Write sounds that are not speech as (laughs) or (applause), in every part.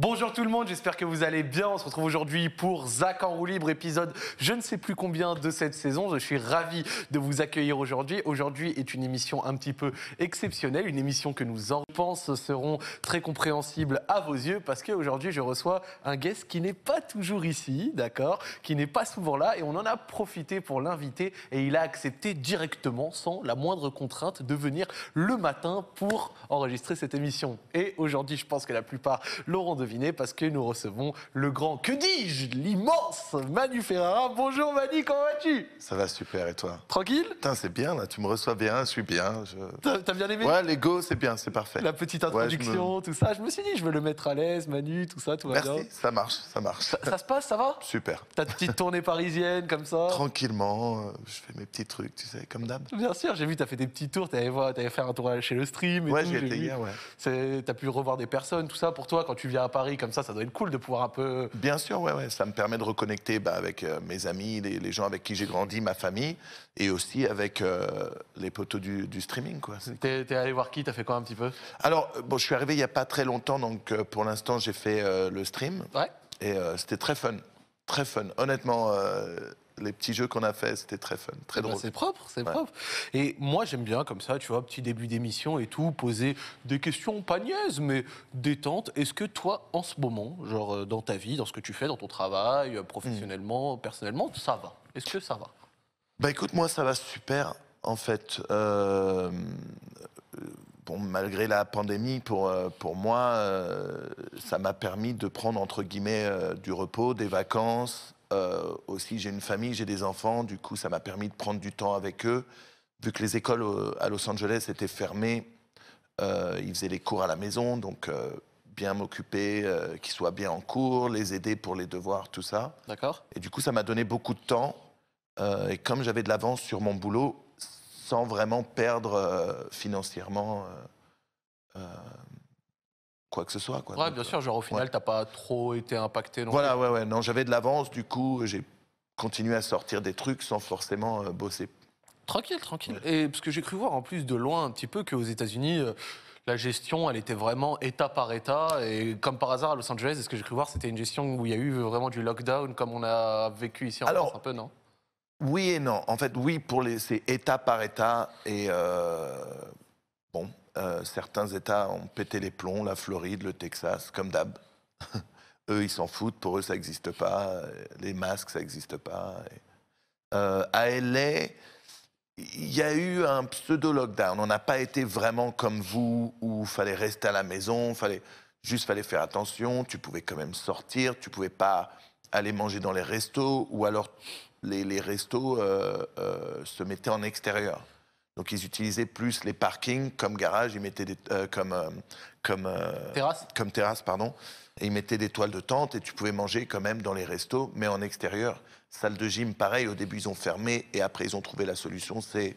Bonjour tout le monde, j'espère que vous allez bien. On se retrouve aujourd'hui pour Zach en roue libre, épisode je ne sais plus combien de cette saison. Je suis ravi de vous accueillir aujourd'hui. Aujourd'hui est une émission un petit peu exceptionnelle, une émission que nous en pense seront très compréhensibles à vos yeux parce qu'aujourd'hui je reçois un guest qui n'est pas toujours ici, d'accord, qui n'est pas souvent là et on en a profité pour l'inviter et il a accepté directement, sans la moindre contrainte, de venir le matin pour enregistrer cette émission. Et aujourd'hui je pense que la plupart l'auront de parce que nous recevons le grand, que dis-je, l'immense Manu Ferrara. Bonjour Manu, comment vas-tu Ça va super et toi Tranquille Putain, c'est bien là, tu me reçois bien, je suis bien. Je... T'as, bien aimé Ouais, l'ego, c'est bien, c'est parfait. La petite introduction, tout ça. Je me suis dit, je veux le mettre à l'aise, Manu, tout ça, tout va Merci, ça marche, ça marche. Ça, se passe, ça va Super. Ta petite tournée parisienne comme ça Tranquillement, euh, je fais mes petits trucs, tu sais, comme d'hab. Bien sûr, j'ai vu, tu as fait des petits tours, tu t'avais fait un tour chez le stream et ouais, j'ai hier, ouais. T'as pu revoir des personnes, tout ça. Pour toi, quand tu viens à Paris, Paris comme ça, ça doit être cool de pouvoir un peu. Bien sûr, ouais, ouais. ça me permet de reconnecter bah, avec euh, mes amis, les, gens avec qui j'ai grandi, ma famille, et aussi avec euh, les poteaux du, streaming. Quoi. T'es, allé voir qui T'as fait quoi un petit peu Alors, euh, bon, je suis arrivé il n'y a pas très longtemps, donc pour l'instant, j'ai fait le stream. Ouais. Et c'était très fun. Très fun. Honnêtement les petits jeux qu'on a fait, c'était très fun, très eh ben, drôle. c'est propre, c'est propre. Et moi, j'aime bien comme ça, tu vois, petit début d'émission et tout, poser des questions pas niaises, mais détentes. Est-ce que toi, en ce moment, genre euh, dans ta vie, dans ce que tu fais, dans ton travail, euh, professionnellement, hmm. personnellement, ça va Est-ce que ça va Bah écoute, moi, ça va super. En fait, euh, Bon, malgré la pandémie, pour, pour moi, ça m'a permis de prendre, entre guillemets, du repos, des vacances, euh, aussi, j'ai une famille, j'ai des enfants, du coup, ça m'a permis de prendre du temps avec eux. Vu que les écoles euh, à Los Angeles étaient fermées, euh, ils faisaient les cours à la maison, donc bien m'occuper, qu'ils soient bien en cours, les aider pour les devoirs, tout ça. D'accord. Et du coup, ça m'a donné beaucoup de temps. et comme j'avais de l'avance sur mon boulot, sans vraiment perdre financièrement ce soit. Quoi. bien sûr, genre au euh, final, tu t'as pas trop été impacté. voilà, ouais, Non, j'avais de l'avance, du coup, j'ai continué à sortir des trucs sans forcément euh, bosser. Tranquille, tranquille. Et parce que j'ai cru voir en plus de loin un petit peu qu'aux États-Unis. Euh, la gestion, elle était vraiment état par état. Et comme par hasard, à Los Angeles, est ce que j'ai cru voir, c'était une gestion où il y a eu vraiment du lockdown, comme on a vécu ici en Alors, France un peu, non Oui et non. En fait, oui, pour les, c'est état par état. Et euh, certains États ont pété les plombs, la Floride, le Texas, comme d'hab. (laughs) eux, ils s'en foutent, pour eux, ça n'existe pas. Les masques, ça n'existe pas. Euh, à LA, il y a eu un pseudo-lockdown. On n'a pas été vraiment comme vous, où il fallait rester à la maison, fallait juste fallait faire attention, tu pouvais quand même sortir, tu pouvais pas aller manger dans les restos, ou alors les, restos euh, se mettaient en extérieur. Donc ils utilisaient plus les parkings comme garage, ils mettaient des, euh, comme euh, comme euh, terrasse, comme terrasse pardon. Et ils mettaient des toiles de tente et tu pouvais manger quand même dans les restos, mais en extérieur. Salle de gym, pareil. Au début ils ont fermé et après ils ont trouvé la solution, c'est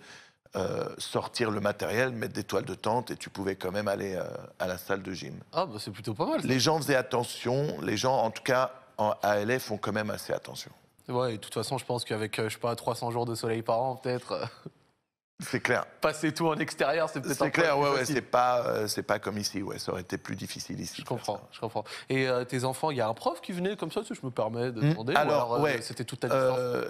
sortir le matériel, mettre des toiles de tente et tu pouvais quand même aller à la salle de gym. Ah bah c'est plutôt pas mal. Ça. Les gens faisaient attention, les gens en tout cas en ALF font quand même assez attention. Ouais, et de toute façon, je pense qu'avec, je sais pas, 300 jours de soleil par an, peut-être. C'est clair. Passer tout en extérieur, c'est peut-être. C'est clair, ouais, ouais, c'est pas, euh, c'est pas comme ici, ouais, ça aurait été plus difficile ici. Je comprends, je comprends. Et euh, tes enfants, il y a un prof qui venait comme ça, si je me permets de hmm. demander. alors, euh, ouais, c'était toute ta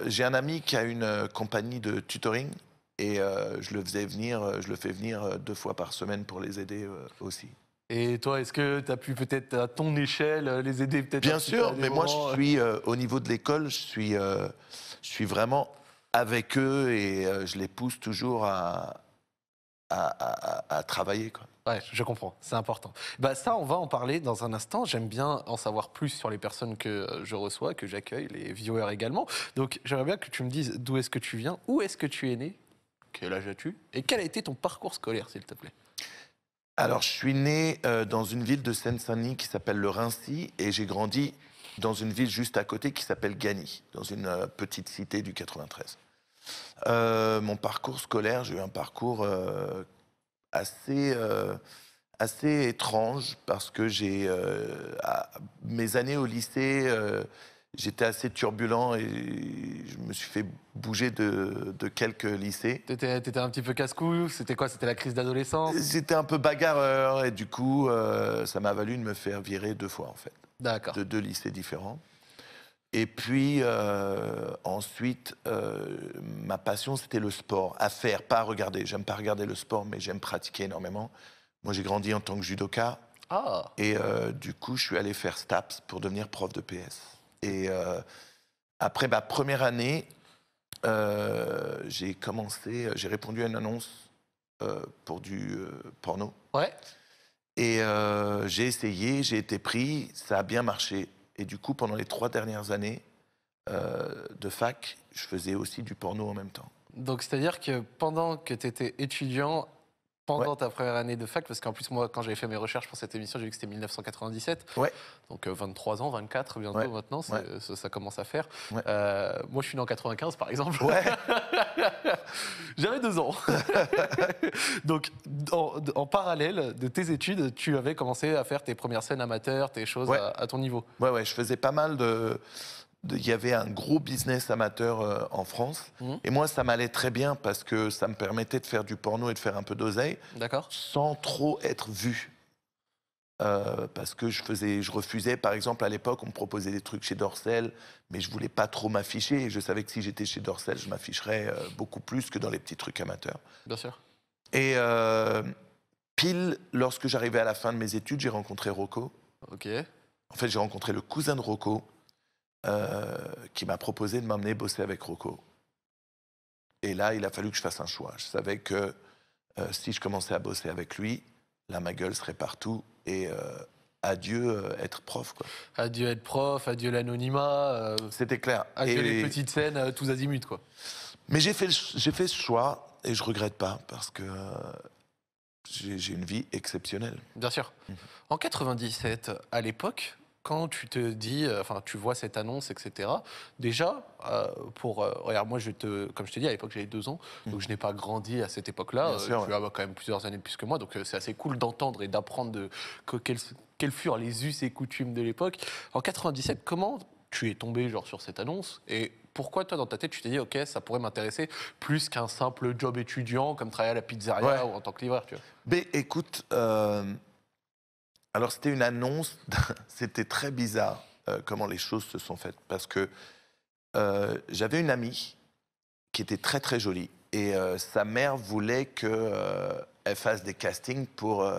J'ai un ami qui a une compagnie de tutoring et je le faisais venir, je le fais venir deux fois par semaine pour les aider aussi. Et toi, est-ce que tu as pu peut-être à ton échelle les aider peut-être Bien sûr, mais moi je suis au niveau de l'école, je suis, je suis vraiment avec eux et euh, je les pousse toujours à, à, travailler. Quoi. Ouais, je comprends, c'est important. Bah ça, on va en parler dans un instant. J'aime bien en savoir plus sur les personnes que euh, je reçois, que j'accueille, les viewers également. Donc j'aimerais bien que tu me dises d'où est-ce que tu viens, où est-ce que tu es né, quel âge as-tu et quel a été ton parcours scolaire, s'il te plaît. Alors je suis né euh, dans une ville de Seine-Saint-Denis qui s'appelle le Rincy et j'ai grandi dans une ville juste à côté qui s'appelle Gany, dans une euh, petite cité du 93. Euh, mon parcours scolaire, j'ai eu un parcours euh, assez, assez étrange parce que j'ai mes années au lycée, j'étais assez turbulent et je me suis fait bouger de, quelques lycées. Tu étais un petit peu casse-cou C'était quoi C'était la crise d'adolescence J'étais un peu bagarreur et du coup, ça m'a valu de me faire virer deux fois en fait de deux lycées différents. Et puis euh, ensuite, euh, ma passion c'était le sport, à faire, pas à regarder. J'aime pas regarder le sport, mais j'aime pratiquer énormément. Moi, j'ai grandi en tant que judoka. Ah. Et euh, du coup, je suis allé faire STAPS pour devenir prof de PS. Et après ma première année, j'ai commencé, j'ai répondu à une annonce pour du porno. Ouais. Et euh, j'ai essayé, j'ai été pris, ça a bien marché. Et du coup, pendant les trois dernières années euh, de fac, je faisais aussi du porno en même temps. Donc c'est-à-dire que pendant que tu étais étudiant, pendant ta première année de fac, parce qu'en plus, moi, quand j'avais fait mes recherches pour cette émission, j'ai vu que c'était 1997. Ouais. Donc 23 euh, ans, 24 bientôt maintenant, euh, ça, commence à faire. Euh, moi, je suis né en 95, par exemple. (laughs) j'avais deux ans. (laughs) Donc, en, parallèle de tes études, tu avais commencé à faire tes premières scènes amateurs, tes choses à, ton niveau. Ouais, ouais, je faisais pas mal de, il y avait un gros business amateur euh, en France. Mmh. Et moi, ça m'allait très bien parce que ça me permettait de faire du porno et de faire un peu d'oseille D'accord. sans trop être vu. Euh, parce que je faisais, je refusais, par exemple, à l'époque, on me proposait des trucs chez Dorsel, mais je voulais pas trop m'afficher. Et je savais que si j'étais chez Dorsel, je m'afficherais euh, beaucoup plus que dans les petits trucs amateurs. Bien sûr. Et pile, lorsque j'arrivais à la fin de mes études, j'ai rencontré Rocco. Ok. En fait, j'ai rencontré le cousin de Rocco euh, qui m'a proposé de m'emmener bosser avec Rocco. Et là, il a fallu que je fasse un choix. Je savais que euh, si je commençais à bosser avec lui, là, ma gueule serait partout. Et euh, adieu être prof. Quoi. Adieu être prof, adieu l'anonymat. C'était clair. Adieu les petites scènes, tous azimuts, quoi. Mais j'ai fait, fait ce choix et je regrette pas parce que j'ai, une vie exceptionnelle. Bien sûr. Mmh. En 97, à l'époque, quand tu te dis, euh, enfin, tu vois cette annonce, etc. Déjà, euh, pour, euh, regarde, moi, je te, comme je t'ai dit, à l'époque, j'avais deux ans, donc mhm. je n'ai pas grandi à cette époque-là. tu as quand même plusieurs années plus que moi, donc c'est assez cool d'entendre et d'apprendre de, que, quels, furent les us et coutumes de l'époque. En 97, comment tu es tombé genre sur cette annonce et pourquoi toi dans ta tête tu t'es dit ok ça pourrait m'intéresser plus qu'un simple job étudiant comme travailler à la pizzeria ou en tant que livreur tu vois Mais bah, écoute alors c'était une annonce, (laughs) c'était très bizarre euh, comment les choses se sont faites, parce que euh, j'avais une amie qui était très très jolie, et euh, sa mère voulait qu'elle fasse des castings pour,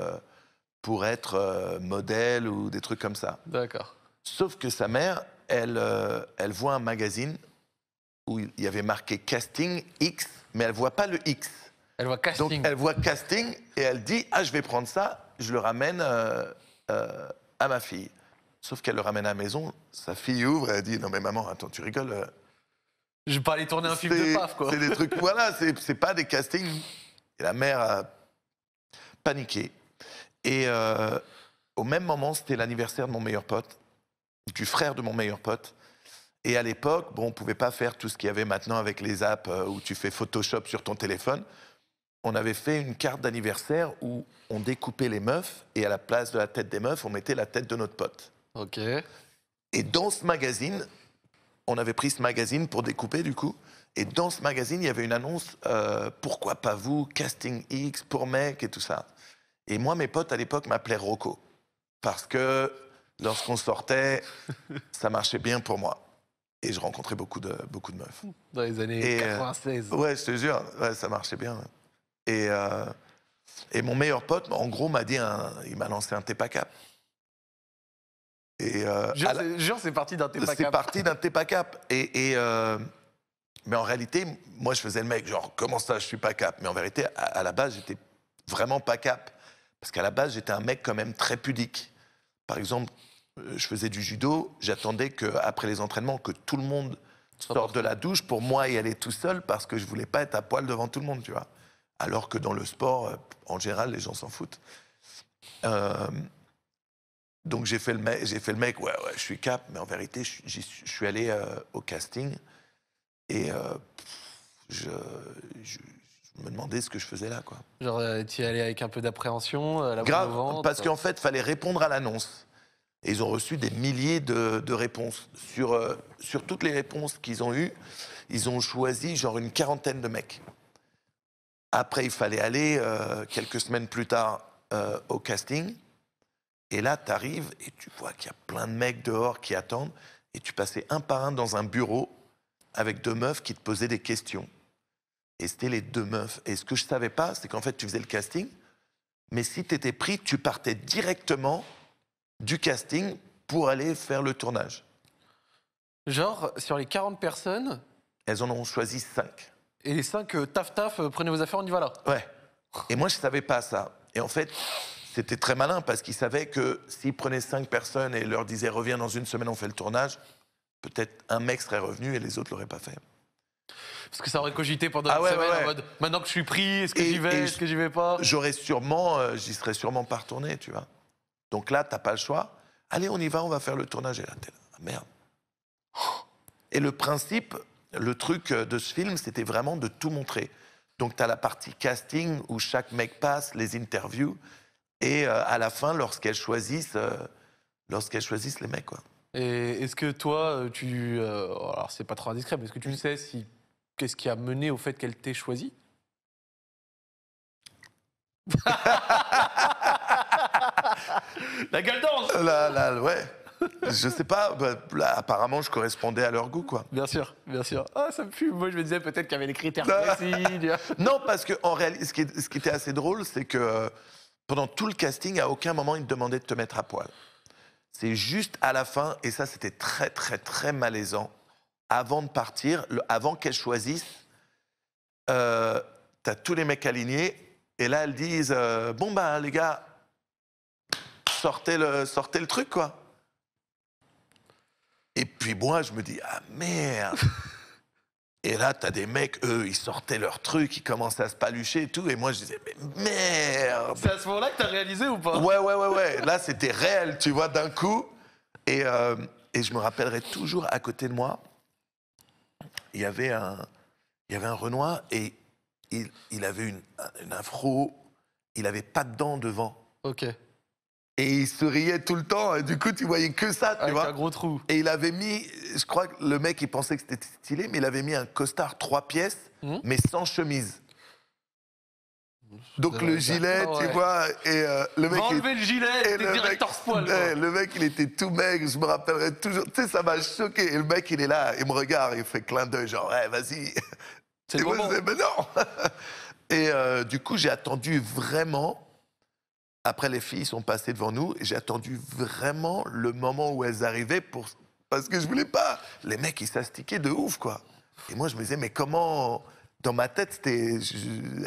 pour être modèle ou des trucs comme ça. D'accord. Sauf que sa mère, elle, elle voit un magazine où il y avait marqué casting X, mais elle voit pas le X. Elle voit casting. Donc elle voit casting et elle dit ah je vais prendre ça, je le ramène euh, à ma fille. Sauf qu'elle le ramène à la maison, sa fille ouvre et elle dit Non, mais maman, attends, tu rigoles. Euh. Je vais pas aller tourner un film de paf, quoi. C'est des trucs, (laughs) voilà, c'est pas des castings. Et la mère a paniqué. Et euh, au même moment, c'était l'anniversaire de mon meilleur pote, du frère de mon meilleur pote. Et à l'époque, bon, on pouvait pas faire tout ce qu'il y avait maintenant avec les apps où tu fais Photoshop sur ton téléphone on avait fait une carte d'anniversaire où on découpait les meufs et à la place de la tête des meufs, on mettait la tête de notre pote. Ok. Et dans ce magazine, on avait pris ce magazine pour découper du coup. Et dans ce magazine, il y avait une annonce euh, Pourquoi pas vous Casting X pour mec et tout ça. Et moi, mes potes à l'époque m'appelaient Rocco. Parce que lorsqu'on sortait, (laughs) ça marchait bien pour moi. Et je rencontrais beaucoup de, beaucoup de meufs. Dans les années 96. Euh, ouais, je te ça marchait bien. Euh, et, mon meilleur pote, en gros, m'a dit il m'a lancé un TEPACAP. Et euh, c'est parti d'un Cap C'est parti d'un TEPACAP. Et, et euh, mais en réalité, moi, je faisais le mec, genre, comment ça, je suis pas cap Mais en vérité, à, la base, j'étais vraiment pas cap. Parce qu'à la base, j'étais un mec quand même très pudique. Par exemple, euh, je faisais du judo, j'attendais qu'après les entraînements, que tout le monde sorte de la douche pour moi y aller tout seul parce que je voulais pas être à poil devant tout le monde, tu vois alors que dans le sport, euh, en général, les gens s'en foutent. Euh, donc j'ai fait, le mec, ouais, je suis cap, mais en vérité, je, suis allé euh, au casting et je, me demandais ce que je faisais là. Quoi. Genre, tu y allais avec un peu d'appréhension Grave, parce qu'en fait, il fallait répondre à l'annonce. Et ils ont reçu des milliers de, de réponses. Sur, sur toutes les réponses qu'ils ont eues, ils ont choisi genre une quarantaine de mecs. Après, il fallait aller euh, quelques semaines plus tard euh, au casting. Et là, tu arrives et tu vois qu'il y a plein de mecs dehors qui attendent. Et tu passais un par un dans un bureau avec deux meufs qui te posaient des questions. Et c'était les deux meufs. Et ce que je ne savais pas, c'est qu'en fait, tu faisais le casting. Mais si tu étais pris, tu partais directement du casting pour aller faire le tournage. Genre, sur les 40 personnes. Elles en ont choisi 5 et les cinq, euh, taf taf, euh, prenez vos affaires, on y va là. Ouais. Et moi, je savais pas ça. Et en fait, c'était très malin parce qu'ils savaient que s'ils prenaient cinq personnes et leur disaient reviens dans une semaine, on fait le tournage, peut-être un mec serait revenu et les autres l'auraient pas fait. Parce que ça aurait cogité pendant ah une semaine en mode maintenant que je suis pris, est-ce que j'y vais, est-ce que j'y vais pas J'aurais sûrement, euh, j'y serais sûrement pas retourné, tu vois. Donc là, t'as pas le choix. Allez, on y va, on va faire le tournage et là, t'es là, ah, merde. Et le principe, le truc euh, de ce film, c'était vraiment de tout montrer. Donc, tu as la partie casting où chaque mec passe, les interviews, et euh, à la fin, lorsqu'elles choisissent, euh, lorsqu'elles choisissent les mecs. Quoi. Et est-ce que toi, tu. alors, c'est pas trop indiscret, mais est-ce que tu sais si, qu'est-ce qui a mené au fait qu'elle t'ait choisi (laughs) La gueule d'ange La la ouais je sais pas, bah, apparemment, je correspondais à leur goût, quoi. Bien sûr, bien sûr. Ah, ça me Moi, je me disais peut-être qu'il y avait des critères ah. précis. (laughs) non, parce que en réalité, ce qui, était assez drôle, c'est que euh, pendant tout le casting, à aucun moment, ils te demandaient de te mettre à poil. C'est juste à la fin, et ça, c'était très, très, très malaisant. Avant de partir, avant qu'elles choisissent euh, t'as tous les mecs alignés, et là, elles disent euh, Bon, ben, les gars, sortez le, sortez le truc, quoi puis moi, je me dis, ah merde (laughs) Et là, t'as des mecs, eux, ils sortaient leurs trucs, ils commençaient à se palucher et tout. Et moi, je disais, mais merde C'est à ce moment-là que t'as réalisé ou pas Ouais, ouais, ouais, ouais. là, c'était réel, tu vois, d'un coup. Et, euh, et, je me rappellerai toujours, à côté de moi, il y avait un, il y avait un Renoir et il, il avait une, une afro, il avait pas de dents devant. Ok. Et il souriait tout le temps, et du coup, tu voyais que ça, tu vois. un gros trou. Et il avait mis, je crois que le mec, il pensait que c'était stylé, mais il avait mis un costard trois pièces, hmm. mais sans chemise. Donc le gilet, ah tu vois, et euh, le mec. le gilet, et le mec, directeur poil. Eh, le mec, il était tout maigre, je me rappellerai toujours. Tu sais, ça m'a choqué. Et le mec, il est là, il me regarde, il fait clin d'œil, genre, ouais, eh, vas-y. C'est le mais non (laughs) Et euh, du coup, j'ai attendu vraiment après, les filles sont passées devant nous et j'ai attendu vraiment le moment où elles arrivaient pour... parce que je voulais pas. Les mecs, ils s'astiquaient de ouf, quoi. Et moi, je me disais, mais comment dans ma tête, c'était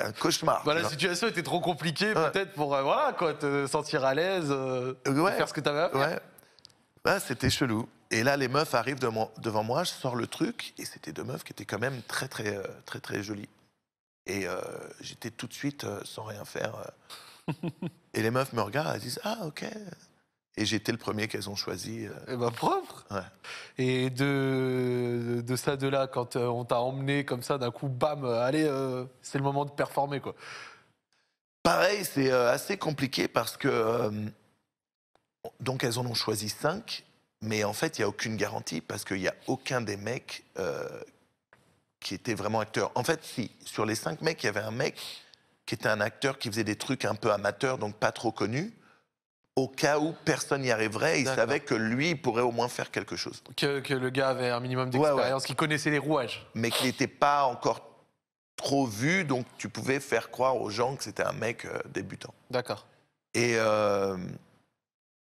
un cauchemar. Bah, la situation était trop compliquée, peut-être, pour euh, voilà, quoi, te sentir à l'aise, euh, faire ce que tu avais à faire. Ouais. c'était chelou. Et là, les meufs arrivent devant moi, je sors le truc, et c'était deux meufs qui étaient quand même très, très, euh, très, très, jolies. Et j'étais tout de suite, sans rien faire, et les meufs me regardent, elles disent Ah, ok. Et j'étais le premier qu'elles ont choisi. Et euh. ma eh ben, propre ouais. Et de, de ça, de là, quand euh, on t'a emmené comme ça, d'un coup, bam, euh, allez, c'est le moment de performer, quoi. Pareil, c'est assez compliqué parce que. donc, elles en ont choisi cinq, mais en fait, il n'y a aucune garantie parce qu'il n'y a aucun des mecs qui était vraiment acteur. En fait, si, sur les cinq mecs, il y avait un mec qui était un acteur qui faisait des trucs un peu amateurs, donc pas trop connus, au cas où personne n'y arriverait, il savait que lui pourrait au moins faire quelque chose. Que, le gars avait un minimum d'expérience, qu'il connaissait les rouages. Mais qu'il n'était pas encore trop vu, donc tu pouvais faire croire aux gens que c'était un mec euh, débutant. D'accord. Et, euh,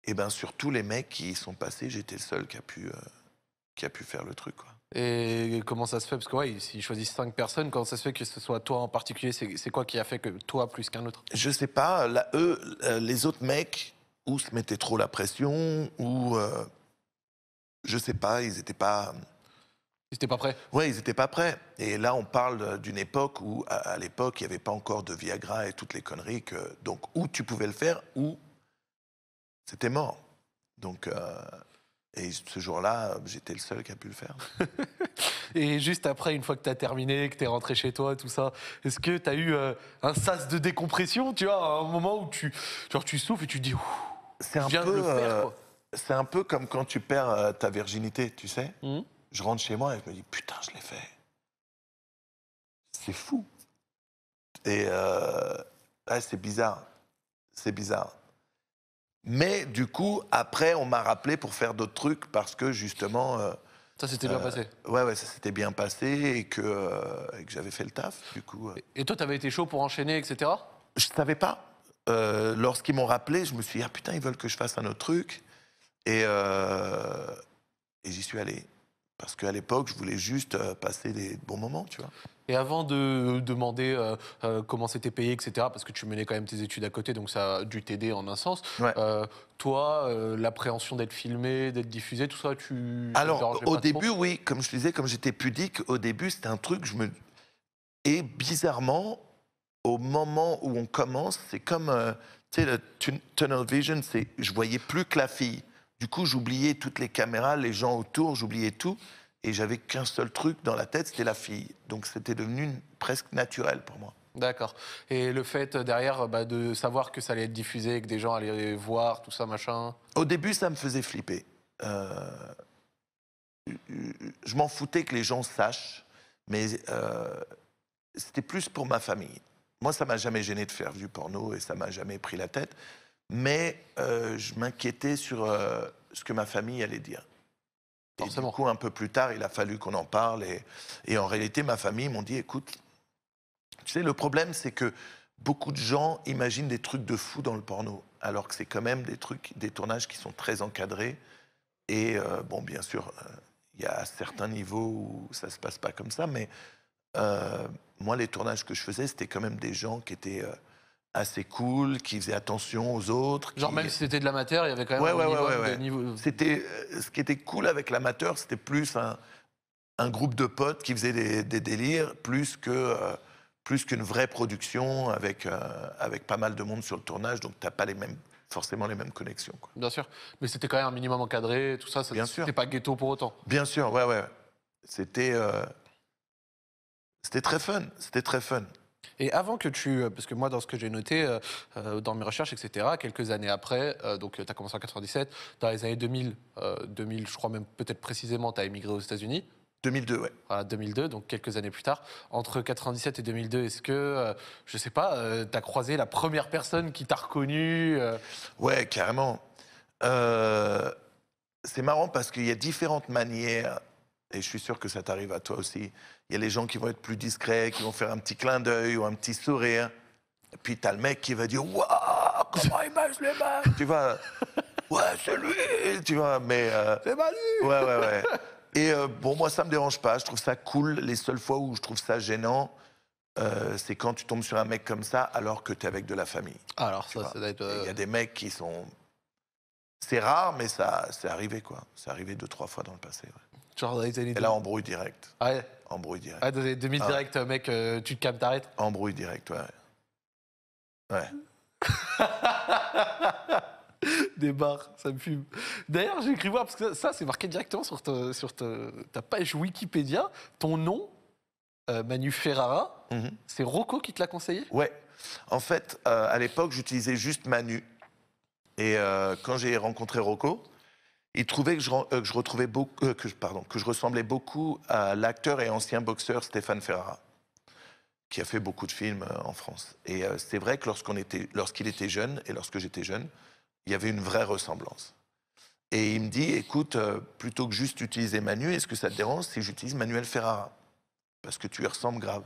et ben sur tous les mecs qui y sont passés, j'étais le seul qui a pu, euh, qui a pu faire le truc. Quoi. Et comment ça se fait Parce que ouais, s'ils choisissent cinq personnes, comment ça se fait que ce soit toi en particulier C'est quoi qui a fait que toi plus qu'un autre Je sais pas. Là, eux, euh, les autres mecs, ou se mettaient trop la pression, ou euh, je sais pas, ils étaient pas. Ils n'étaient pas prêts. Oui, ils n'étaient pas prêts. Et là, on parle d'une époque où, à, l'époque, il n'y avait pas encore de Viagra et toutes les conneries. Que, donc, ou tu pouvais le faire, ou c'était mort. Donc, euh, et ce jour-là, j'étais le seul qui a pu le faire. (laughs) et juste après, une fois que tu as terminé, que tu es rentré chez toi, tout ça, est-ce que tu as eu euh, un sas de décompression, tu vois, un moment où tu, genre, tu souffles et tu te dis, c'est un, peu, euh, c'est un peu comme quand tu perds euh, ta virginité, tu sais. Mmh. Je rentre chez moi et je me dis, putain, je l'ai fait. C'est fou. Et euh, c'est bizarre. C'est bizarre. Mais du coup, après, on m'a rappelé pour faire d'autres trucs parce que justement. Euh, ça s'était bien euh, passé. Ouais, ouais, ça s'était bien passé et que, euh, que j'avais fait le taf, du coup. Et, toi toi, t'avais été chaud pour enchaîner, etc. Je savais pas. Lorsqu'ils m'ont rappelé, je me suis dit, ah putain, ils veulent que je fasse un autre truc. Et, et j'y suis allé. Parce qu'à l'époque, je voulais juste passer des bons moments, tu vois. Et avant de demander euh, euh, comment c'était payé, etc., parce que tu menais quand même tes études à côté, donc ça a dû t'aider en un sens. Euh, toi, l'appréhension d'être filmé, d'être diffusé, tout ça, tu. Alors, au début, oui, comme je disais, comme j'étais pudique, au début, c'était un truc, je me. Et bizarrement, au moment où on commence, c'est comme. tu sais, le tunnel vision, c'est je voyais plus que la fille. Du coup, j'oubliais toutes les caméras, les gens autour, j'oubliais tout. Et j'avais qu'un seul truc dans la tête, c'était la fille. Donc c'était devenu presque naturel pour moi. D'accord. Et le fait euh, derrière euh, bah, de savoir que ça allait être diffusé, que des gens allaient voir, tout ça, machin Au début, ça me faisait flipper. Euh, je m'en foutais que les gens sachent, mais c'était plus pour ma famille. Moi, ça m'a jamais gêné de faire du porno et ça m'a jamais pris la tête. Mais je m'inquiétais sur ce que ma famille allait dire. Et du coup, un peu plus tard, il a fallu qu'on en parle. Et, en réalité, ma famille m'ont dit, écoute, tu sais, le problème, c'est que beaucoup de gens imaginent des trucs de fou dans le porno, alors que c'est quand même des trucs, des tournages qui sont très encadrés. Et euh, bon, bien sûr, euh, il y a certains niveaux où ça se passe pas comme ça, mais euh, moi, les tournages que je faisais, c'était quand même des gens qui étaient assez cool, qui faisait attention aux autres. Genre même si c'était de l'amateur, il y avait quand même un niveau. Euh, ce qui était cool avec l'amateur, c'était plus un, groupe de potes qui faisait des, délires, plus que euh, plus qu'une vraie production euh, avec pas mal de monde sur le tournage, donc t'as pas les mêmes forcément les mêmes connexions. Bien sûr, mais c'était quand même un minimum encadré, tout ça. ça Bien C'était pas ghetto pour autant. Bien sûr, ouais, ouais. C'était c'était très fun, c'était très fun. Et avant que tu, euh, parce que moi, dans ce que j'ai noté, euh, euh, dans mes recherches, etc., quelques années après, donc tu as commencé en 97, dans les années 2000, 2000, je crois même peut-être précisément, tu as émigré aux États-Unis. 2002, ouais. 2002, donc quelques années plus tard. Entre 97 et 2002, est-ce que, je sais pas, tu as croisé la première personne qui t'a reconnu Ouais, carrément. c'est marrant parce qu'il y a différentes manières et je suis sûr que ça t'arrive à toi aussi. Il y a les gens qui vont être plus discrets, qui vont faire un petit clin d'œil ou un petit sourire. Et puis t'as le mec qui va dire Waouh, comment il mange les Tu vois, (laughs) ouais, c'est lui Tu vois, mais. Euh, c'est pas Ouais, ouais, ouais. (laughs) Et euh, bon, moi, ça me dérange pas. Je trouve ça cool. Les seules fois où je trouve ça gênant, euh, c'est quand tu tombes sur un mec comme ça alors que tu es avec de la famille. Alors, ça, ça doit Il y a des mecs qui sont. C'est rare, mais ça, c'est arrivé, quoi. C'est arrivé deux, trois fois dans le passé. Ouais. Genre, et là, embrouille direct. Ah ouais direct. Ah, demi-direct, mec, euh, tu te calmes, t'arrêtes Embrouille direct, ouais. Ouais. (laughs) Des barres, ça me fume. D'ailleurs, j'ai écrit voir, parce que ça, c'est marqué directement sur, ta page Wikipédia. Ton nom, euh, Manu Ferrara, mhm. c'est Rocco qui te l'a conseillé Ouais. En fait, euh, à l'époque, j'utilisais juste Manu. Et quand j'ai rencontré Rocco, il trouvait que je, euh, que je retrouvais beaucoup, euh, que pardon, que je ressemblais beaucoup à l'acteur et ancien boxeur Stéphane Ferrara, qui a fait beaucoup de films euh, en France. Et c'est vrai que lorsqu'on était, lorsqu'il était jeune et lorsque j'étais jeune, il y avait une vraie ressemblance. Et il me dit, écoute, plutôt que juste utiliser Manu, est-ce que ça te dérange si j'utilise Manuel Ferrara Parce que tu y ressembles grave.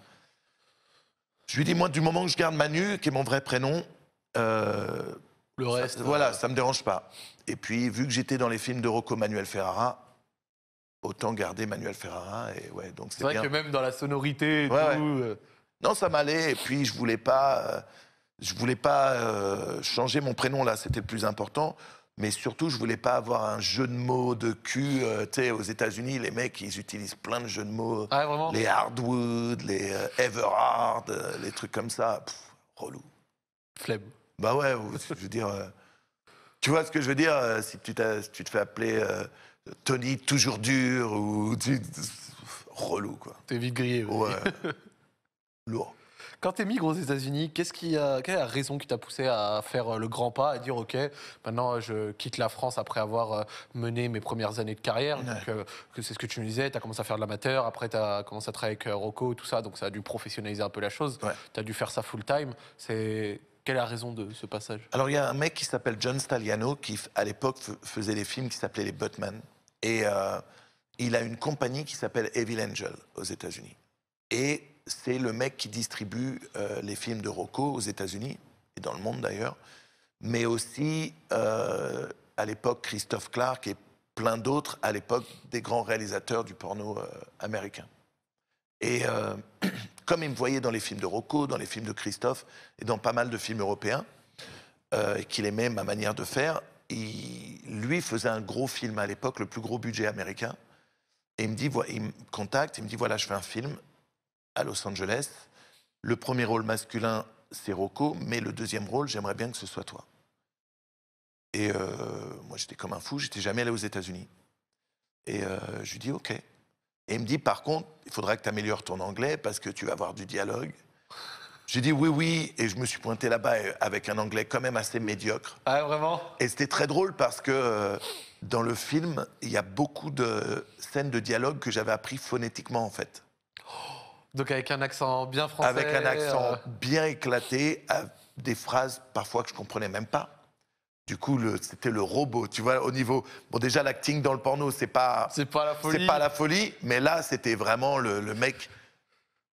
Je lui dis, moi, du moment que je garde Manu, qui est mon vrai prénom, le reste. Ça, Voilà, euh, ça me dérange pas. Et puis, vu que j'étais dans les films de Rocco Manuel Ferrara, autant garder Manuel Ferrara. Et ouais, donc c'est vrai que même dans la sonorité, euh, non, ça m'allait. Et puis, je voulais pas, euh, je voulais pas changer mon prénom là. C'était le plus important. Mais surtout, je voulais pas avoir un jeu de mots de cul. tu sais, aux États-Unis, les mecs, ils utilisent plein de jeux de mots. Ah, les Hardwood, les Everhard, les trucs comme ça. relou. Flemme. Bah ouais, (laughs) je veux dire. Euh, tu vois ce que je veux dire euh, si tu, tu, te fais appeler euh, Tony toujours dur ou. relou, quoi. T'es vite grillé. Ouais. (laughs) Lourd. Quand t'es migré aux États-Unis, qu'est-ce qui a, quelle est la raison qui t'a poussé à faire le grand pas, à dire OK, maintenant je quitte la France après avoir mené mes premières années de carrière c'est ce que tu me disais, tu as commencé à faire de l'amateur, après tu as commencé à travailler avec Rocco, tout ça, donc ça a dû professionnaliser un peu la chose. T'as Tu as dû faire ça full time. C'est quelle est la raison de ce passage Alors, il y a un mec qui s'appelle John Stagliano qui, à l'époque, faisait les films qui s'appelaient les Buttman. Et euh, il a une compagnie qui s'appelle Evil Angel aux États-Unis. Et c'est le mec qui distribue euh, les films de Rocco aux États-Unis, et dans le monde d'ailleurs. Mais aussi, euh, à l'époque, Christophe Clark et plein d'autres, à l'époque, des grands réalisateurs du porno américain. Et (clears throat) comme il me voyait dans les films de Rocco, dans les films de Christophe et dans pas mal de films européens, euh, qu'il aimait ma manière de faire, lui faisait un gros film à l'époque, le plus gros budget américain. Et il me, dit, il me contacte, il me dit voilà, je fais un film à Los Angeles. Le premier rôle masculin, c'est Rocco, mais le deuxième rôle, j'aimerais bien que ce soit toi. Et euh, moi, j'étais comme un fou, j'étais jamais allé aux États-Unis. Et euh, je lui dis ok. Et il me dit, par contre, il faudra que tu améliores ton anglais parce que tu vas avoir du dialogue. J'ai dit oui, oui, et je me suis pointé là-bas euh, avec un anglais quand même assez médiocre. Ah, vraiment Et c'était très drôle parce que euh, dans le film, il y a beaucoup de scènes de dialogue que j'avais appris phonétiquement, en fait. Donc avec un accent bien français Avec un accent euh, bien éclaté, des phrases parfois que je comprenais même pas. Du coup, c'était le robot. Tu vois, au niveau. Bon, déjà, l'acting dans le porno, c'est pas. C'est pas la folie. C'est pas la folie, mais là, c'était vraiment le, mec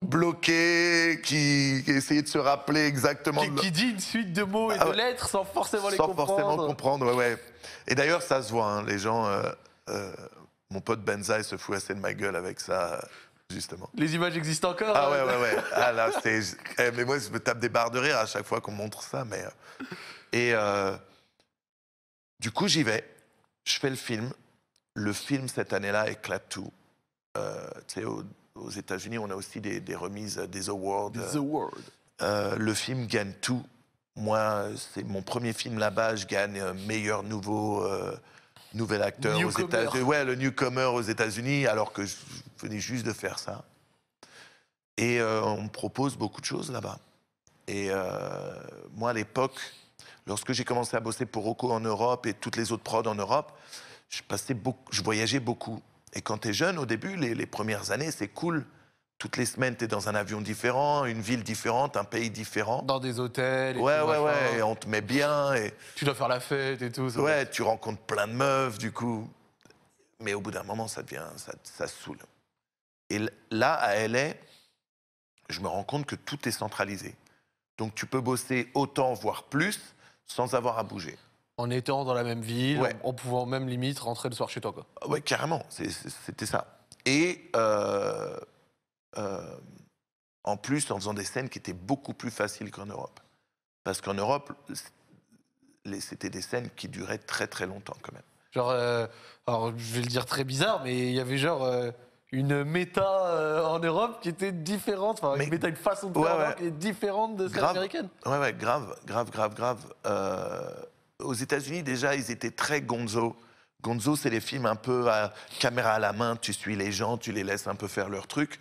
bloqué, qui, essayait de se rappeler exactement. Qui, qui, dit une suite de mots et ah de lettres sans forcément les comprendre. Sans forcément comprendre, ouais, ouais. Et d'ailleurs, ça se voit, hein, les gens. Euh, euh, mon pote Benzaï se fout assez de ma gueule avec ça justement. Les images existent encore Ah ouais, ouais, ouais. Ah, là, eh, mais moi, je me tape des barres de rire à chaque fois qu'on montre ça. Mais... Euh, et, du coup, j'y vais, je fais le film. Le film, cette année-là, éclate tout. Euh, aux, aux États-Unis, on a aussi des, remises, euh, des awards. Euh, le film gagne tout. Moi, c'est mon premier film là-bas. Je gagne euh, meilleur nouveau nouvel acteur aux États-Unis. Ouais, le newcomer aux États-Unis, alors que je venais juste de faire ça. Et on me propose beaucoup de choses là-bas. Et moi, à l'époque, Lorsque j'ai commencé à bosser pour Rocco en Europe et toutes les autres prods en Europe, je, passais beaucoup, je voyageais beaucoup. Et quand tu es jeune, au début, les, les premières années, c'est cool. Toutes les semaines, tu es dans un avion différent, une ville différente, un pays différent. Dans des hôtels. ouais, ouais, ouais. on te met bien. Et... Tu dois faire la fête et tout. Ça ouais, tu rencontres plein de meufs, du coup. Mais au bout d'un moment, ça devient. Ça, ça saoule. Et là, à LA, je me rends compte que tout est centralisé. Donc tu peux bosser autant, voire plus, sans avoir à bouger. En étant dans la même ville, en, pouvant même limite rentrer le soir chez toi. Oui, ah Ouais, carrément, c'était ça. Et euh, euh, en plus, en faisant des scènes qui étaient beaucoup plus faciles qu'en Europe. Parce qu'en Europe, c'était des scènes qui duraient très très longtemps quand même. Genre, euh, alors je vais le dire très bizarre, mais il y avait genre une méta euh, en Europe qui était différente, enfin une méta, une façon de faire qui est différente de celle américaine. Ouais, ouais, grave, grave, grave, grave. Euh, aux États-Unis, déjà, ils étaient très gonzo. Gonzo, c'est les films un peu à caméra à la main, tu suis les gens, tu les laisses un peu faire leur truc.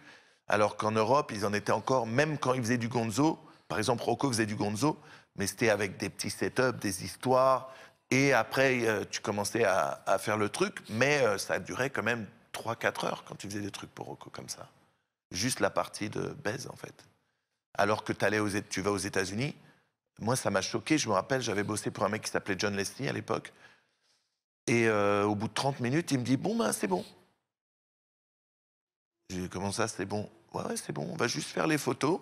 Alors qu'en Europe, ils en étaient encore, même quand ils faisaient du gonzo, par exemple, Rocco faisait du gonzo, mais c'était avec des petits setups, des histoires, et après, euh, tu commençais à, à, faire le truc, mais ça durait quand même 3-4 heures quand tu faisais des trucs pour Rocco comme ça. Juste la partie de baise, en fait. Alors que allais aux, tu vas aux États-Unis, moi, ça m'a choqué. Je me rappelle, j'avais bossé pour un mec qui s'appelait John Leslie à l'époque. Et euh, au bout de 30 minutes, il me dit Bon, ben, c'est bon. J'ai dit Comment ça, c'est bon Ouais, ouais, c'est bon. On va juste faire les photos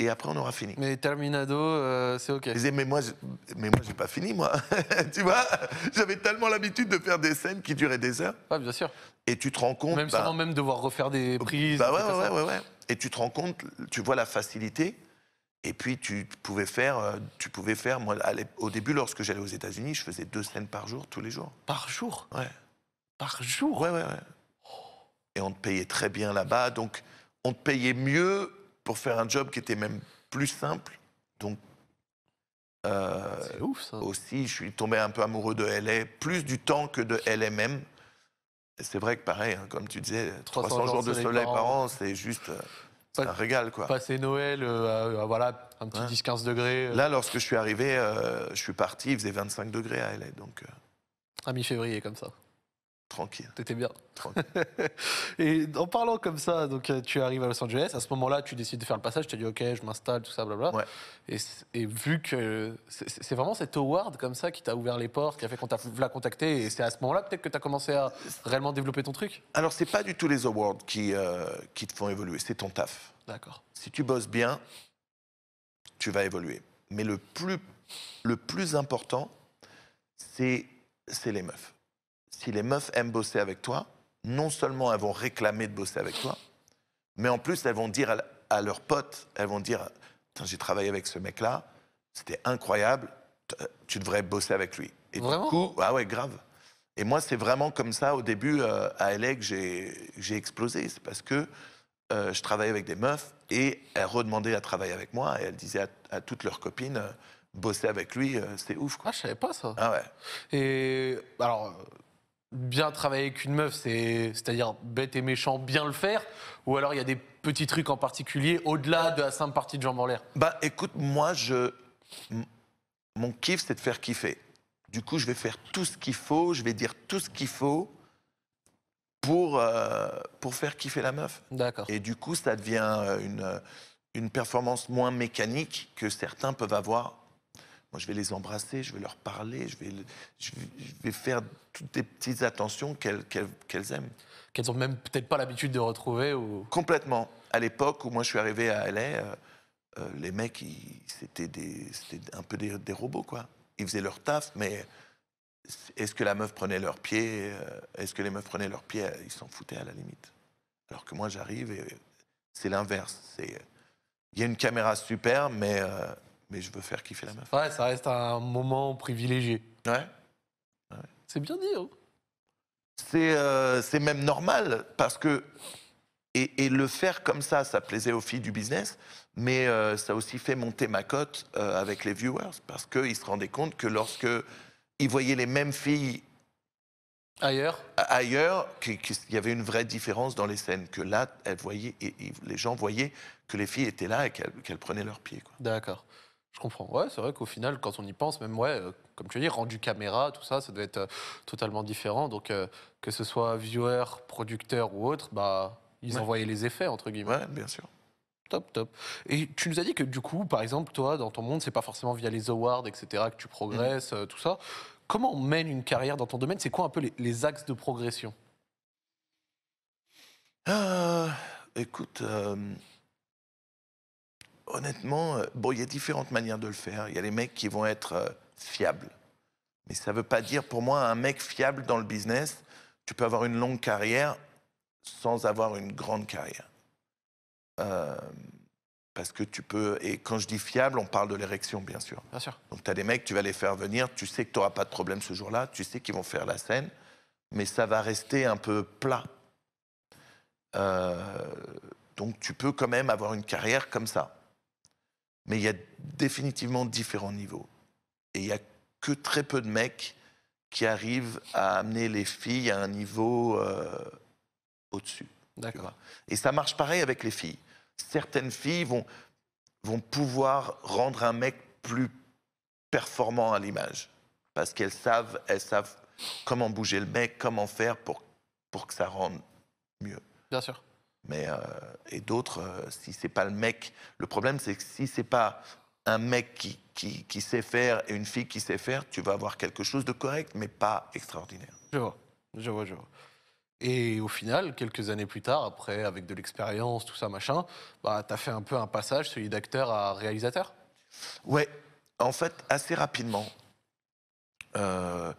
et après on aura fini. Mais Terminado, euh, c'est OK. mais moi, je, mais moi, j'ai pas fini, moi. (laughs) tu vois, j'avais tellement l'habitude de faire des scènes qui duraient des heures. Ouais, bien sûr. Et tu te rends compte. Même bah sans même devoir refaire des prises. Bah ouais, ouais, ouais, Et tu te rends compte, tu vois la facilité. Et puis tu pouvais faire, euh, tu pouvais faire. Moi, au début, lorsque j'allais aux États-Unis, je faisais deux scènes par jour, tous les jours. Par jour. Ouais. Par jour. Ouais, ouais, ouais. Et on te payait très bien là-bas, donc on te payait mieux faire un job qui était même plus simple. Donc, euh, aussi, je suis tombé un peu amoureux de LA, plus du temps que de LMM. C'est vrai que pareil, hein, comme tu disais, 300, jours de soleil par an, c'est juste euh, un régal. Quoi. Passer Noël, euh, à, voilà, un petit 10-15 degrés. Là, lorsque je suis arrivé, je suis parti, il faisait 25 degrés à LA. Donc, À mi-février, comme ça. Tranquille. T'étais bien. Tranquille. (laughs) et en parlant comme ça, donc euh, tu arrives à Los Angeles. À ce moment-là, tu décides de faire le passage. Tu te dis OK, je m'installe, tout ça, blabla. Ouais. Et, vu que c'est vraiment cet award comme ça qui t'a ouvert les portes, qui a fait qu'on t'a contacté. Et c'est à ce moment-là peut-être que tu as commencé à réellement développer ton truc. Alors c'est pas du tout les awards qui euh, qui te font évoluer. C'est ton taf. D'accord. Si tu bosses bien, tu vas évoluer. Mais le plus le plus important, c'est c'est les meufs si les meufs aiment bosser avec toi, non seulement elles vont réclamer de bosser avec toi, mais en plus elles vont dire à, leurs potes, elles vont dire, j'ai travaillé avec ce mec-là, c'était incroyable, tu devrais bosser avec lui. Et vraiment du coup, ah ouais, grave. Et moi, c'est vraiment comme ça au début euh, à LA que j'ai explosé. C'est parce que euh, je travaillais avec des meufs et elles redemandaient à travailler avec moi et elles disaient à, toutes leurs copines. Euh, bosser avec lui, c'est ouf. Quoi. Ah, savais pas ça. Ah Et alors, bien travailler avec une meuf, c'est-à-dire bête et méchant, bien le faire Ou alors il y a des petits trucs en particulier au-delà de la simple partie de jambes en l'air Bah écoute, moi, je. Mon kiff, c'est de faire kiffer. Du coup, je vais faire tout ce qu'il faut, je vais dire tout ce qu'il faut pour, euh, pour faire kiffer la meuf. D'accord. Et du coup, ça devient une, une performance moins mécanique que certains peuvent avoir moi, je vais les embrasser, je vais leur parler, je vais, je vais, faire toutes les petites attentions qu'elles aiment. Qu'elles n'ont même peut-être pas l'habitude de retrouver ou... Complètement. À l'époque où moi je suis arrivé à LA, euh, euh, les mecs, c'était un peu des, robots, quoi. Ils faisaient leur taf, mais est-ce que la meuf prenait leurs pieds euh, Est-ce que les meufs prenaient leurs pieds Ils s'en foutaient à la limite. Alors que moi, j'arrive et c'est l'inverse. il y a une caméra super, mais mais je veux faire kiffer la meuf. Ouais, ça reste un moment privilégié. Ouais. C'est bien dit. Hein c'est euh, même normal parce que. Et, et, le faire comme ça, ça plaisait aux filles du business, mais euh, ça a aussi fait monter ma cote euh, avec les viewers parce qu'ils se rendaient compte que lorsque ils voyaient les mêmes filles Ailleurs Ailleurs, qu'il y avait une vraie différence dans les scènes, que là, elles voyaient, et, les gens voyaient que les filles étaient là et qu'elles prenaient leurs pieds. D'accord. Je comprends. Ouais, c'est vrai qu'au final, quand on y pense, même ouais, euh, comme tu dis, rendu caméra, tout ça, ça doit être euh, totalement différent. Donc euh, que ce soit viewer, producteur ou autre, bah ils envoyaient les effets entre guillemets. Ouais, bien sûr. Top, top. Et tu nous as dit que du coup, par exemple, toi, dans ton monde, c'est pas forcément via les awards, etc., que tu mhm. progresses, tout ça. Comment on mène une carrière dans ton domaine C'est quoi un peu les, les axes de progression ah, Écoute, honnêtement, euh, bon, il y a différentes manières de le faire. Il y a les mecs qui vont être euh, fiables. Mais ça ne veut pas dire, pour moi, un mec fiable dans le business, tu peux avoir une longue carrière sans avoir une grande carrière. Euh, parce que tu peux. Et quand je dis fiable, on parle de l'érection, bien sûr. Bien sûr. Donc, tu as des mecs, tu vas les faire venir, tu sais que tu n'auras pas de problème ce jour-là, tu sais qu'ils vont faire la scène, mais ça va rester un peu plat. donc, tu peux quand même avoir une carrière comme ça. Mais il y a définitivement différents niveaux. Et il n'y a que très peu de mecs qui arrivent à amener les filles à un niveau euh, au-dessus. D'accord. Et ça marche pareil avec les filles. Certaines filles vont, vont pouvoir rendre un mec plus performant à l'image. Parce qu'elles savent, elles savent comment bouger le mec, comment faire pour, pour que ça rende mieux. Bien sûr. Mais, euh, et d'autres, euh, si c'est pas le mec, le problème c'est que si c'est pas un mec qui, qui, sait faire et une fille qui sait faire, tu vas avoir quelque chose de correct, mais pas extraordinaire. Je vois, je vois, je vois. Et au final, quelques années plus tard, après, avec de l'expérience, tout ça, machin, bah, tu as fait un peu un passage, celui d'acteur à réalisateur Ouais, en fait, assez rapidement. Euh,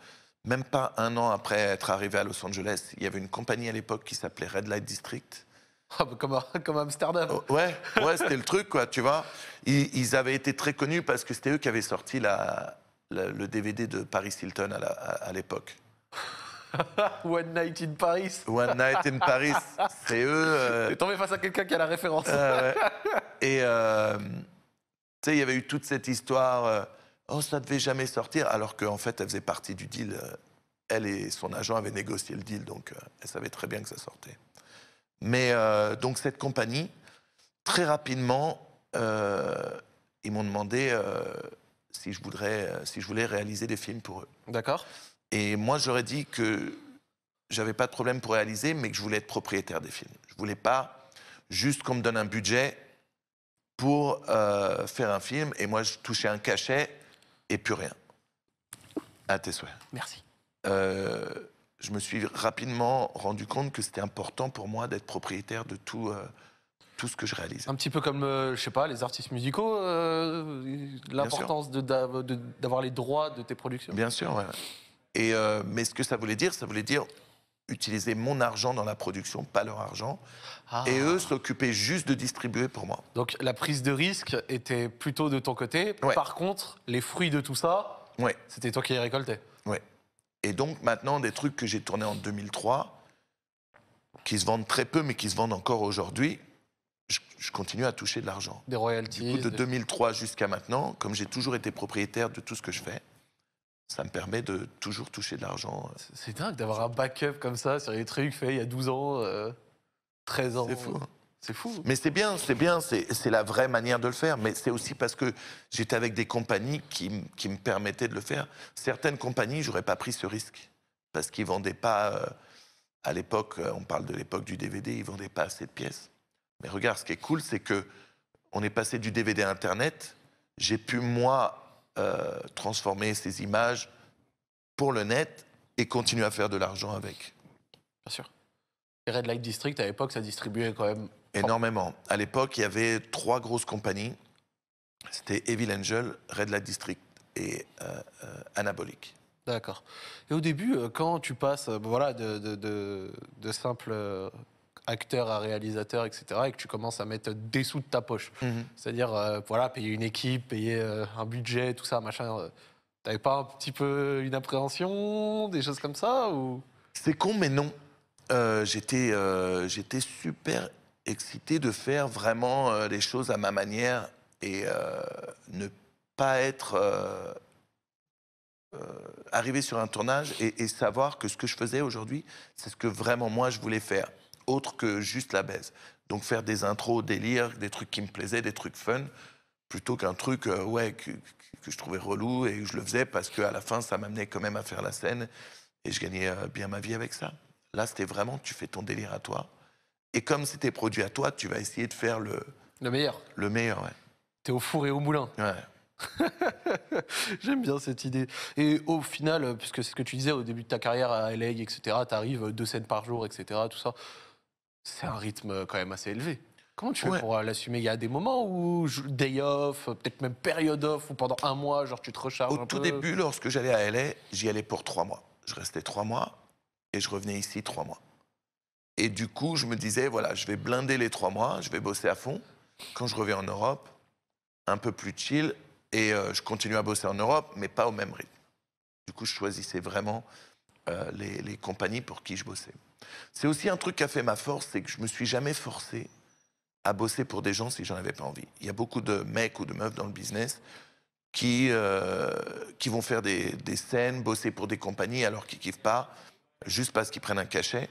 même pas un an après être arrivé à Los Angeles, il y avait une compagnie à l'époque qui s'appelait Red Light District, (laughs) Ah, bah, comme, Amsterdam. Oh, ouais, ouais c'était le truc, quoi, tu vois. Ils, avaient été très connus parce que c'était eux qui avaient sorti la, le DVD de Paris Hilton à l'époque. (laughs) One Night in Paris. One Night in Paris, c'est eux. Tu euh, T'es tombé face à quelqu'un qui a la référence. Ah, et euh, tu sais, il y avait eu toute cette histoire. Euh, oh, ça devait jamais sortir, alors qu'en fait, elle faisait partie du deal. Elle et son agent avaient négocié le deal, donc elle savait très bien que ça sortait. Mais euh, donc cette compagnie, très rapidement, euh, ils m'ont demandé euh, si, je voudrais, si je voulais réaliser des films pour eux. D'accord. Et moi, j'aurais dit que j'avais pas de problème pour réaliser, mais que je voulais être propriétaire des films. Je voulais pas juste qu'on me donne un budget pour faire un film, et moi, je touchais un cachet et plus rien. À tes souhaits. Merci je me suis rapidement rendu compte que c'était important pour moi d'être propriétaire de tout, euh, tout ce que je réalise. Un petit peu comme, euh, je sais pas, les artistes musicaux, euh, l'importance d'avoir les droits de tes productions. Bien sûr, ouais. Et, mais ce que ça voulait dire, ça voulait dire utiliser mon argent dans la production, pas leur argent. Ah. Et eux s'occuper juste de distribuer pour moi. Donc la prise de risque était plutôt de ton côté. Par contre, les fruits de tout ça, ouais. c'était toi qui les récoltais. Ouais. Et donc maintenant, des trucs que j'ai tournés en 2003, qui se vendent très peu, mais qui se vendent encore aujourd'hui, je, continue à toucher de l'argent. Des royalties. Du coup, de 2003 jusqu'à maintenant, comme j'ai toujours été propriétaire de tout ce que je fais, ça me permet de toujours toucher de l'argent. C'est dingue d'avoir un backup comme ça sur les trucs faits il y a 12 ans, 13 euh, ans. C'est fou. Hein. C'est fou. Mais c'est bien, c'est bien, c'est la vraie manière de le faire. Mais c'est aussi parce que j'étais avec des compagnies qui, qui, me permettaient de le faire. Certaines compagnies, j'aurais pas pris ce risque parce qu'ils vendaient pas. Euh, à l'époque, euh, on parle de l'époque du DVD, ils vendaient pas assez de pièces. Mais regarde, ce qui est cool, c'est que on est passé du DVD à Internet. J'ai pu moi euh, transformer ces images pour le net et continuer à faire de l'argent avec. Bien sûr. Red Light District, à l'époque, ça distribuait quand même Énormément. À l'époque, il y avait trois grosses compagnies. C'était Evil Angel, Red Light District et euh, euh Anabolic. D'accord. Et au début, euh, quand tu passes euh, voilà, de, simple acteur à réalisateur, etc., et que tu commences à mettre des sous de ta poche. Mhm. C'est-à-dire, voilà, payer une équipe, payer un budget, tout ça, machin. T'avais pas un petit peu une appréhension, des choses comme ça ou... C'est con, mais non. J'étais super excité de faire vraiment euh, les choses à ma manière et euh, ne pas être euh, arrivé sur un tournage et, savoir que ce que je faisais aujourd'hui, c'est ce que vraiment moi je voulais faire, autre que juste la baisse Donc faire des intros, délire, des trucs qui me plaisaient, des trucs fun, plutôt qu'un truc ouais, que, je trouvais relou et que je le faisais parce qu'à la fin, ça m'amenait quand même à faire la scène et je gagnais bien ma vie avec ça. Là, c'était vraiment, tu fais ton délire à toi. Et comme c'était produit à toi, tu vas essayer de faire le, le meilleur. Le meilleur, ouais. T'es au four et au moulin. Ouais. (laughs) J'aime bien cette idée. Et au final, puisque c'est ce que tu disais au début de ta carrière à LA, etc., t'arrives deux scènes par jour, etc., tout ça, c'est un rythme quand même assez élevé. Comment tu fais pour euh, l'assumer Il y a des moments où day off, peut-être même période off, ou pendant un mois, genre tu te recharges. Au tout début, lorsque j'allais à LA, j'y allais pour trois mois. Je restais trois mois et je revenais ici trois mois. Et du coup, je me disais, voilà, je vais blinder les trois mois, je vais bosser à fond. Quand je reviens en Europe, un peu plus chill, et euh, je continue à bosser en Europe, mais pas au même rythme. Du coup, je choisissais vraiment euh, les, compagnies pour qui je bossais. C'est aussi un truc qui a fait ma force, c'est que je me suis jamais forcé à bosser pour des gens si j'en avais pas envie. Il y a beaucoup de mecs ou de meufs dans le business qui, euh, qui vont faire des, des, scènes, bosser pour des compagnies alors qu'ils kiffent pas, juste parce qu'ils prennent un cachet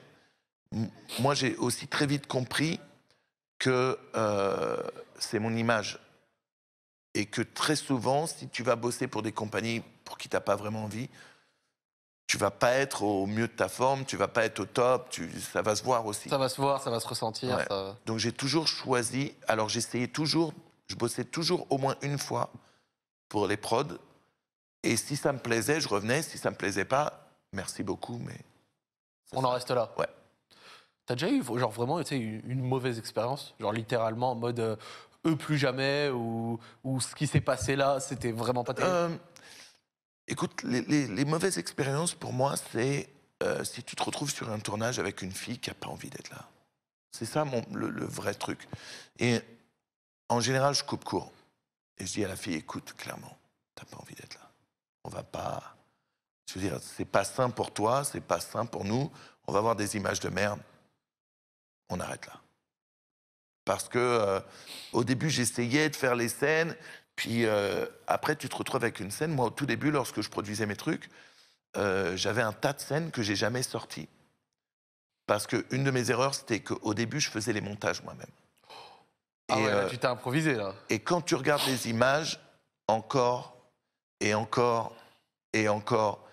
moi, j'ai aussi très vite compris que euh, c'est mon image. Et que très souvent, si tu vas bosser pour des compagnies pour qui tu n'as pas vraiment envie, tu vas pas être au mieux de ta forme, tu vas pas être au top, tu, ça va se voir aussi. Ça va se voir, ça va se ressentir. Donc j'ai toujours choisi, alors j'essayais toujours, je bossais toujours au moins une fois pour les prods, et si ça me plaisait, je revenais, si ça me plaisait pas, merci beaucoup, mais... On en reste là. Ouais. T'as déjà eu genre vraiment une, une mauvaise expérience, genre littéralement en mode euh, eux plus jamais ou, ou ce qui s'est passé là, c'était vraiment pas terrible. Euh, écoute, les, mauvaises expériences pour moi, c'est euh, si tu te retrouves sur un tournage avec une fille qui a pas envie d'être là. C'est ça mon, le, vrai truc. Et en général, je coupe court et je dis à la fille écoute, clairement, t'as pas envie d'être là. On va pas. Je veux dire, c'est pas sain pour toi, c'est pas sain pour nous. On va avoir des images de merde on arrête là. Parce que euh, au début, j'essayais de faire les scènes, puis euh, après, tu te retrouves avec une scène. Moi, au tout début, lorsque je produisais mes trucs, euh, j'avais un tas de scènes que j'ai jamais sorties. Parce qu'une de mes erreurs, c'était qu'au début, je faisais les montages moi-même. Ah ouais, tu t'es improvisé, là. Et quand tu regardes les images, encore et encore et encore,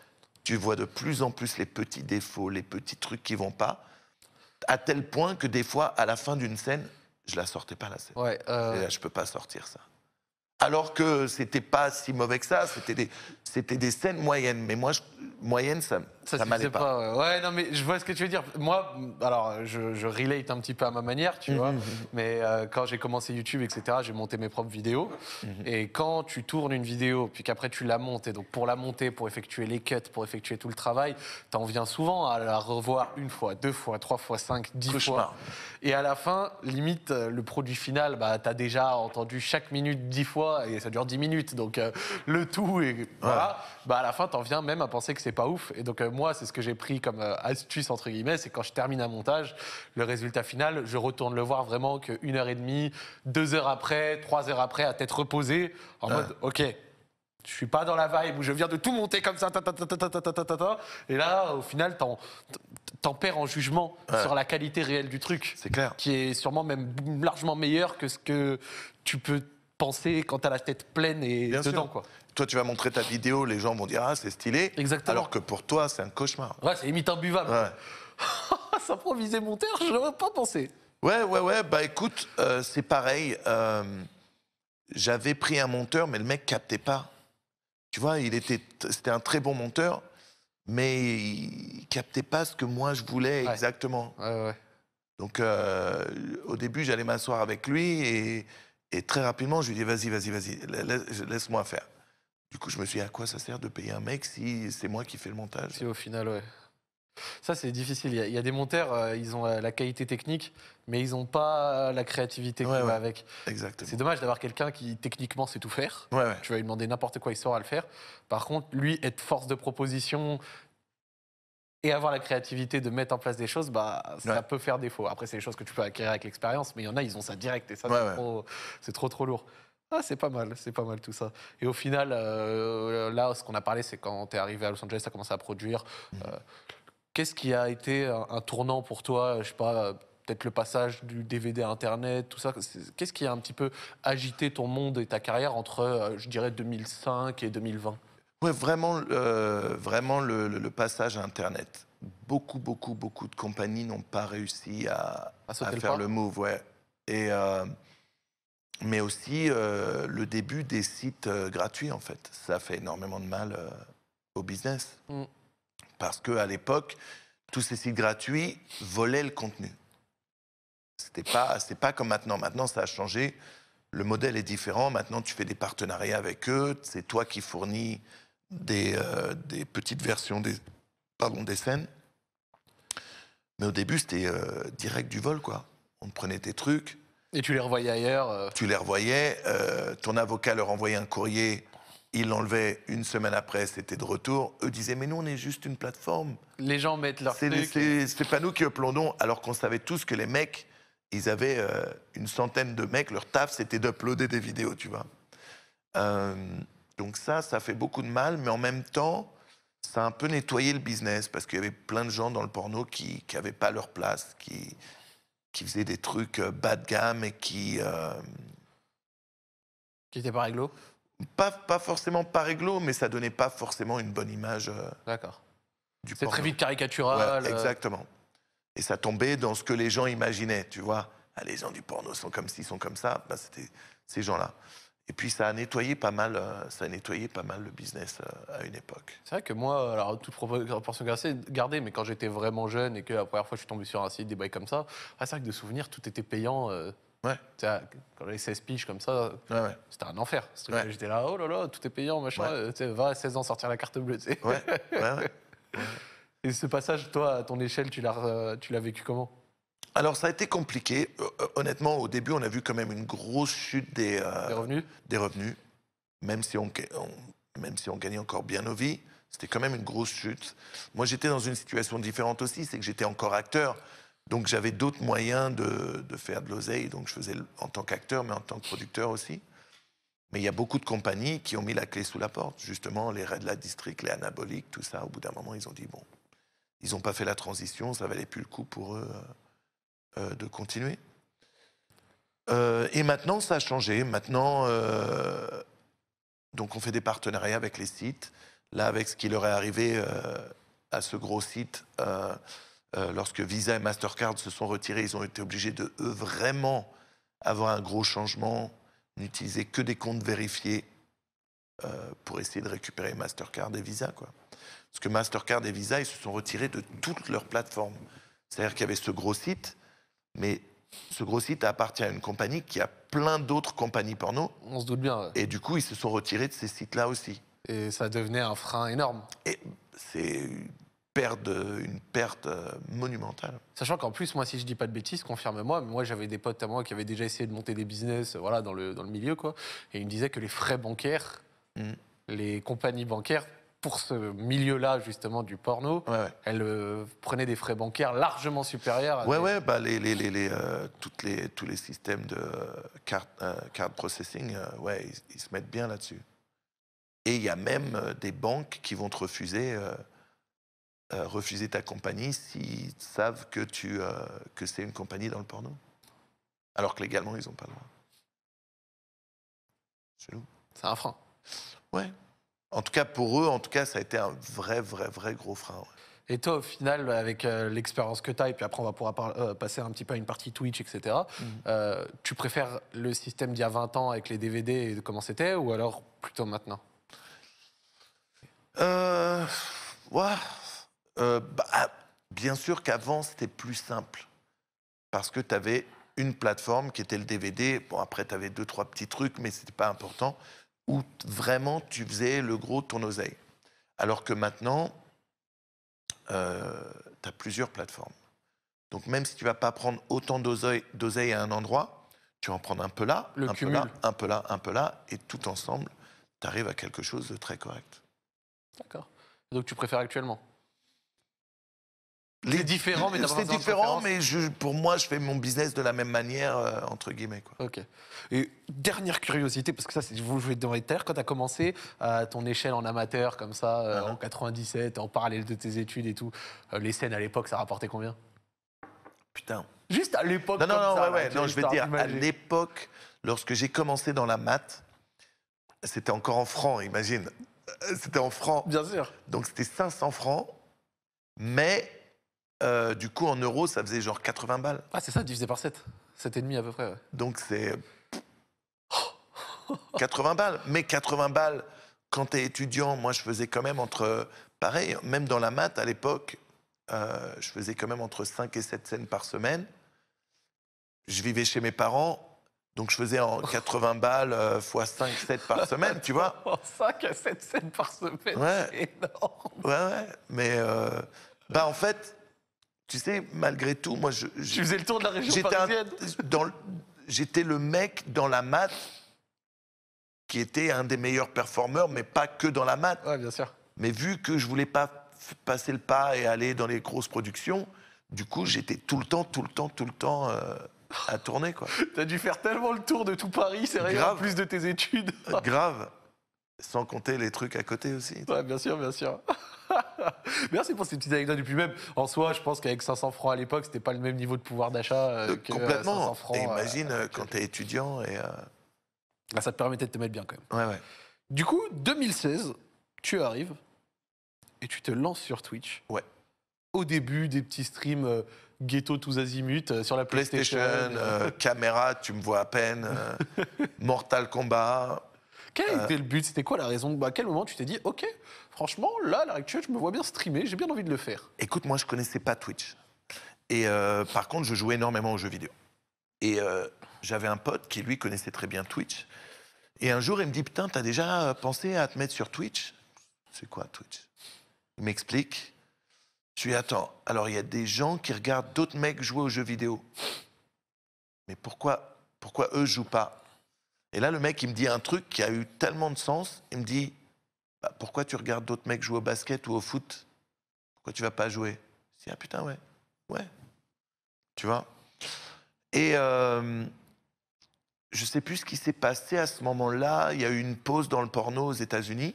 tu vois de plus en plus les petits défauts, les petits trucs qui vont pas à tel point que des fois, à la fin d'une scène, je la sortais pas la scène. Ouais, euh... je peux pas sortir ça. Alors que c'était pas si mauvais que ça, c'était des, c'était des scènes moyennes. Mais moi, moyenne, ça, ça, ça m'allait pas. ouais. non, mais je vois ce que tu veux dire. Moi, alors, je, relate un petit peu à ma manière, tu mhm. vois. Mais euh, quand j'ai commencé YouTube, etc., j'ai monté mes propres vidéos. Mhm. Et quand tu tournes une vidéo, puis qu'après tu la montes, et donc pour la monter, pour effectuer les cuts, pour effectuer tout le travail, t'en viens souvent à la revoir une fois, deux fois, trois fois, cinq, dix fois. Et à la fin, limite, euh, le produit final, bah, t'as déjà entendu chaque minute dix fois, et ça dure dix minutes. Donc, euh, le tout, et voilà. Bah, à la fin, t'en viens même à penser que c'est pas ouf. Et donc, moi, c'est ce que j'ai pris comme astuce, entre guillemets, c'est quand je termine un montage, le résultat final, je retourne le voir vraiment qu'une heure et demie, deux heures après, trois heures après, à tête reposée, en mode, OK, je suis pas dans la vibe où je viens de tout monter comme ça, et là, au final, t'en perds en jugement sur la qualité réelle du truc. C'est clair. Qui est sûrement même largement meilleur que ce que tu peux penser quand as la tête pleine et dedans. Quoi toi, tu vas montrer ta vidéo, les gens vont dire ah c'est stylé. Exactement. Alors que pour toi, c'est un cauchemar. Ouais, c'est limite imbuvable. Ouais. S'improviser (laughs) monteur, je n'aurais pas pensé. Ouais, ouais, ouais. Bah écoute, euh, c'est pareil. Euh, j'avais pris un monteur, mais le mec captait pas. Tu vois, il était, c'était un très bon monteur, mais il captait pas ce que moi je voulais exactement. Ouais, ouais. Donc euh, au début, j'allais m'asseoir avec lui et, et très rapidement, je lui dis vas-y, vas-y, vas-y, laisse-moi faire. Du coup, je me suis dit, à quoi ça sert de payer un mec si c'est moi qui fais le montage Si au final, ouais. Ça, c'est difficile. Il y, a, des monteurs, euh, ils ont euh, la qualité technique, mais ils n'ont pas la créativité qui avec. Exactement. C'est dommage d'avoir quelqu'un qui, techniquement, sait tout faire. Ouais, tu vas lui demander n'importe quoi, il saura le faire. Par contre, lui, être force de proposition et avoir la créativité de mettre en place des choses, bah, ça peut faire défaut. Après, c'est des choses que tu peux acquérir avec l'expérience, mais il y en a, ils ont ça direct et ça, c'est trop, trop, trop lourd. Ah, c'est pas mal, c'est pas mal tout ça. Et au final, euh, là, ce qu'on a parlé, c'est quand tu es arrivé à Los Angeles, ça as commencé à produire. Euh, qu'est-ce qui a été un, tournant pour toi Je sais pas, peut-être le passage du DVD à Internet, tout ça. Qu'est-ce qui a un petit peu agité ton monde et ta carrière entre, euh, je dirais, 2005 et 2020 Ouais, vraiment, vraiment le, passage à Internet. Beaucoup, beaucoup, beaucoup de compagnies n'ont pas réussi à, à, faire le, move, ouais. Et, mais aussi euh, le début des sites euh, gratuits, en fait. Ça fait énormément de mal euh, au business. Mm. Parce qu'à l'époque, tous ces sites gratuits volaient le contenu. C'était pas, pas comme maintenant. Maintenant, ça a changé. Le modèle est différent. Maintenant, tu fais des partenariats avec eux. C'est toi qui fournis des, des petites versions des, pardon, des scènes. Mais au début, c'était direct du vol, quoi. On prenait tes trucs, et tu les revoyais ailleurs euh Tu les revoyais, euh, ton avocat leur envoyait un courrier, il l'enlevait, une semaine après, c'était de retour. Eux disaient, mais nous, on est juste une plateforme. Les gens mettent leur C'est pas nous qui uploadons, alors qu'on savait tous que les mecs, ils avaient euh, une centaine de mecs, leur taf, c'était d'uploader des vidéos, tu vois. donc ça, ça fait beaucoup de mal, mais en même temps, ça a un peu nettoyé le business, parce qu'il y avait plein de gens dans le porno qui n'avaient pas leur place, qui qui faisait des trucs euh, bas de gamme et qui. Euh, qui était pas réglo pas, pas forcément pas réglo, mais ça donnait pas forcément une bonne image. Euh, D'accord. C'est très vite caricatural. exactement. Et ça tombait dans ce que les gens imaginaient, tu vois. Ah, les gens du porno sont comme ci, sont comme ça. Bah, c'était ces gens-là. Et puis ça a nettoyé pas mal, euh, ça a nettoyé pas mal le business euh, à une époque. C'est vrai que moi, alors toute proportion garder, mais quand j'étais vraiment jeune et que la première fois je suis tombé sur un site, des bails comme ça, ah, c'est vrai que de souvenirs, tout était payant. Euh. ouais. Quand j'avais 16 piges comme ça, c'était un enfer. J'étais là, oh là là, tout est payant, machin. Euh, va à 16 ans sortir la carte bleue. (laughs) Et ce passage, toi, à ton échelle, tu l'as vécu comment alors ça a été compliqué. Euh, euh, honnêtement, au début, on a vu quand même une grosse chute des, euh, des, revenus. même si on, même si on gagnait encore bien nos vies. C'était quand même une grosse chute. Moi, j'étais dans une situation différente aussi, c'est que j'étais encore acteur. Donc j'avais d'autres moyens de, faire de l'oseille. Donc je faisais en tant qu'acteur, mais en tant que producteur aussi. Mais il y a beaucoup de compagnies qui ont mis la clé sous la porte. Justement, les Red Light District, les Anaboliques, tout ça, au bout d'un moment, ils ont dit, bon, ils n'ont pas fait la transition, ça valait plus le coup pour eux. Euh, de continuer. Euh, et maintenant, ça a changé. Maintenant, euh, donc on fait des partenariats avec les sites. Là, avec ce qui leur est arrivé à ce gros site, lorsque Visa et Mastercard se sont retirés, ils ont été obligés de eux, vraiment avoir un gros changement, n'utiliser que des comptes vérifiés pour essayer de récupérer Mastercard et Visa, quoi. Parce que Mastercard et Visa, ils se sont retirés de toutes leurs plateformes. C'est-à-dire qu'il y avait ce gros site, mais ce gros site appartient à une compagnie qui a plein d'autres compagnies porno. On se doute bien. Et du coup, ils se sont retirés de ces sites-là aussi. Et ça devenait un frein énorme. Et c'est une perte, une perte euh, monumentale. Sachant qu'en plus, moi, si je dis pas de bêtises, confirme-moi, moi, j'avais des potes à moi qui avaient déjà essayé de monter des business euh, voilà, dans, le, milieu, quoi. Et ils me disaient que les frais bancaires, hmm. les compagnies bancaires pour ce milieu-là justement du porno, elle euh, prenait des frais bancaires largement supérieurs. Ouais, ouais, bah les, les, les, euh, toutes les, tous les systèmes de euh, carte, card processing, ouais, ils, se mettent bien là-dessus. Et il y a même des banques qui vont te refuser, refuser ta compagnie s'ils savent que tu que c'est une compagnie dans le porno, alors que légalement ils n'ont pas le droit. C'est un frein. Ouais. En tout cas, pour eux, en tout cas, ça a été un vrai, vrai, vrai gros frein. Et toi, au final, avec euh, l'expérience que tu as, et puis après, on va pouvoir euh, passer un petit peu à une partie Twitch, etc., mm-hmm. euh, tu préfères le système d'il y a 20 ans avec les DVD et comment c'était, ou alors plutôt maintenant euh, bah, Bien sûr qu'avant, c'était plus simple. Parce que tu avais une plateforme qui était le DVD. Bon, après, tu avais deux, trois petits trucs, mais c'était pas important où vraiment tu faisais le gros de ton oseille. Alors que maintenant, euh, tu as plusieurs plateformes. Donc même si tu ne vas pas prendre autant d'oseille à un endroit, tu vas en prendre un peu là, un peu là, un peu là, un peu là, et tout ensemble, tu arrives à quelque chose de très correct. D'accord. Donc tu préfères actuellement les différents, mais C'est différent, mais je, pour moi, je fais mon business de la même manière, euh, entre guillemets. Quoi. Ok. Et dernière curiosité, parce que ça, c'est vous jouez dans les terres. Quand tu as commencé à ton échelle en amateur, comme ça, euh, ah en 97, en parallèle de tes études et tout, euh, les scènes à l'époque, ça rapportait combien Putain. Juste à l'époque. Non, non, non, non je vais dire, à l'époque, lorsque j'ai commencé dans la maths, c'était encore en francs, imagine. C'était en francs. Bien sûr. Donc c'était 500 francs, mais euh, du coup, en euros, ça faisait genre 80 balles. Ah, c'est ça, divisé par 7. 7,5 à peu près. Ouais. Donc c'est. 80 balles. Mais 80 balles, quand tu es étudiant, moi je faisais quand même entre. Pareil, même dans la maths à l'époque, euh, je faisais quand même entre 5 et 7 scènes par semaine. Je vivais chez mes parents. Donc je faisais en 80 balles x 5, 7 par (laughs) semaine, tu vois. 5 à 7 scènes par semaine, c'est énorme. Ouais, ouais. Mais euh, bah, en fait, tu sais, malgré tout, moi, je. faisais le tour de la région parisienne. J'étais le mec dans la maths qui était un des meilleurs performeurs, mais pas que dans la maths. Ouais, bien sûr. Mais vu que je voulais pas passer le pas et aller dans les grosses productions, du coup, j'étais tout le temps, tout le temps, tout le temps. Euh, à tourner quoi. (laughs) as dû faire tellement le tour de tout Paris, c'est rien en plus de tes études. grave. Sans compter les trucs à côté aussi. Ouais, bien sûr, bien sûr. (laughs) Merci pour cette petite anecdote. Et puis même, en soi, je pense qu'avec 500 francs à l'époque, c'était pas le même niveau de pouvoir d'achat euh, euh, que euh, Complètement. 500 francs. Et imagine quand tu es étudiant et... Ah, ça te permettait de te mettre bien quand même. Ouais, ouais. Du coup, 2016, tu arrives et tu te lances sur Twitch. Ouais. Au début, des petits streams ghetto tous azimuts sur la PlayStation. PlayStation caméra, tu me vois à peine. (laughs) Mortal Kombat. Quel euh, était le but C'était quoi la raison bah, À quel moment tu t'es dit, OK, franchement, là, à l'heure actuelle, je me vois bien streamer, j'ai bien envie de le faire Écoute, moi, je connaissais pas Twitch. Et euh, par contre, je jouais énormément aux jeux vidéo. Et euh, j'avais un pote qui, lui, connaissait très bien Twitch. Et un jour, il me dit, putain, t'as déjà pensé à te mettre sur Twitch C'est quoi Twitch Il m'explique. Je lui attends, alors il y a des gens qui regardent d'autres mecs jouer aux jeux vidéo. Mais pourquoi, pourquoi eux jouent pas et là, le mec, il me dit un truc qui a eu tellement de sens. Il me dit bah, Pourquoi tu regardes d'autres mecs jouer au basket ou au foot Pourquoi tu vas pas jouer Je dis Ah putain, ouais. Ouais. Tu vois Et euh, je sais plus ce qui s'est passé à ce moment-là. Il y a eu une pause dans le porno aux États-Unis.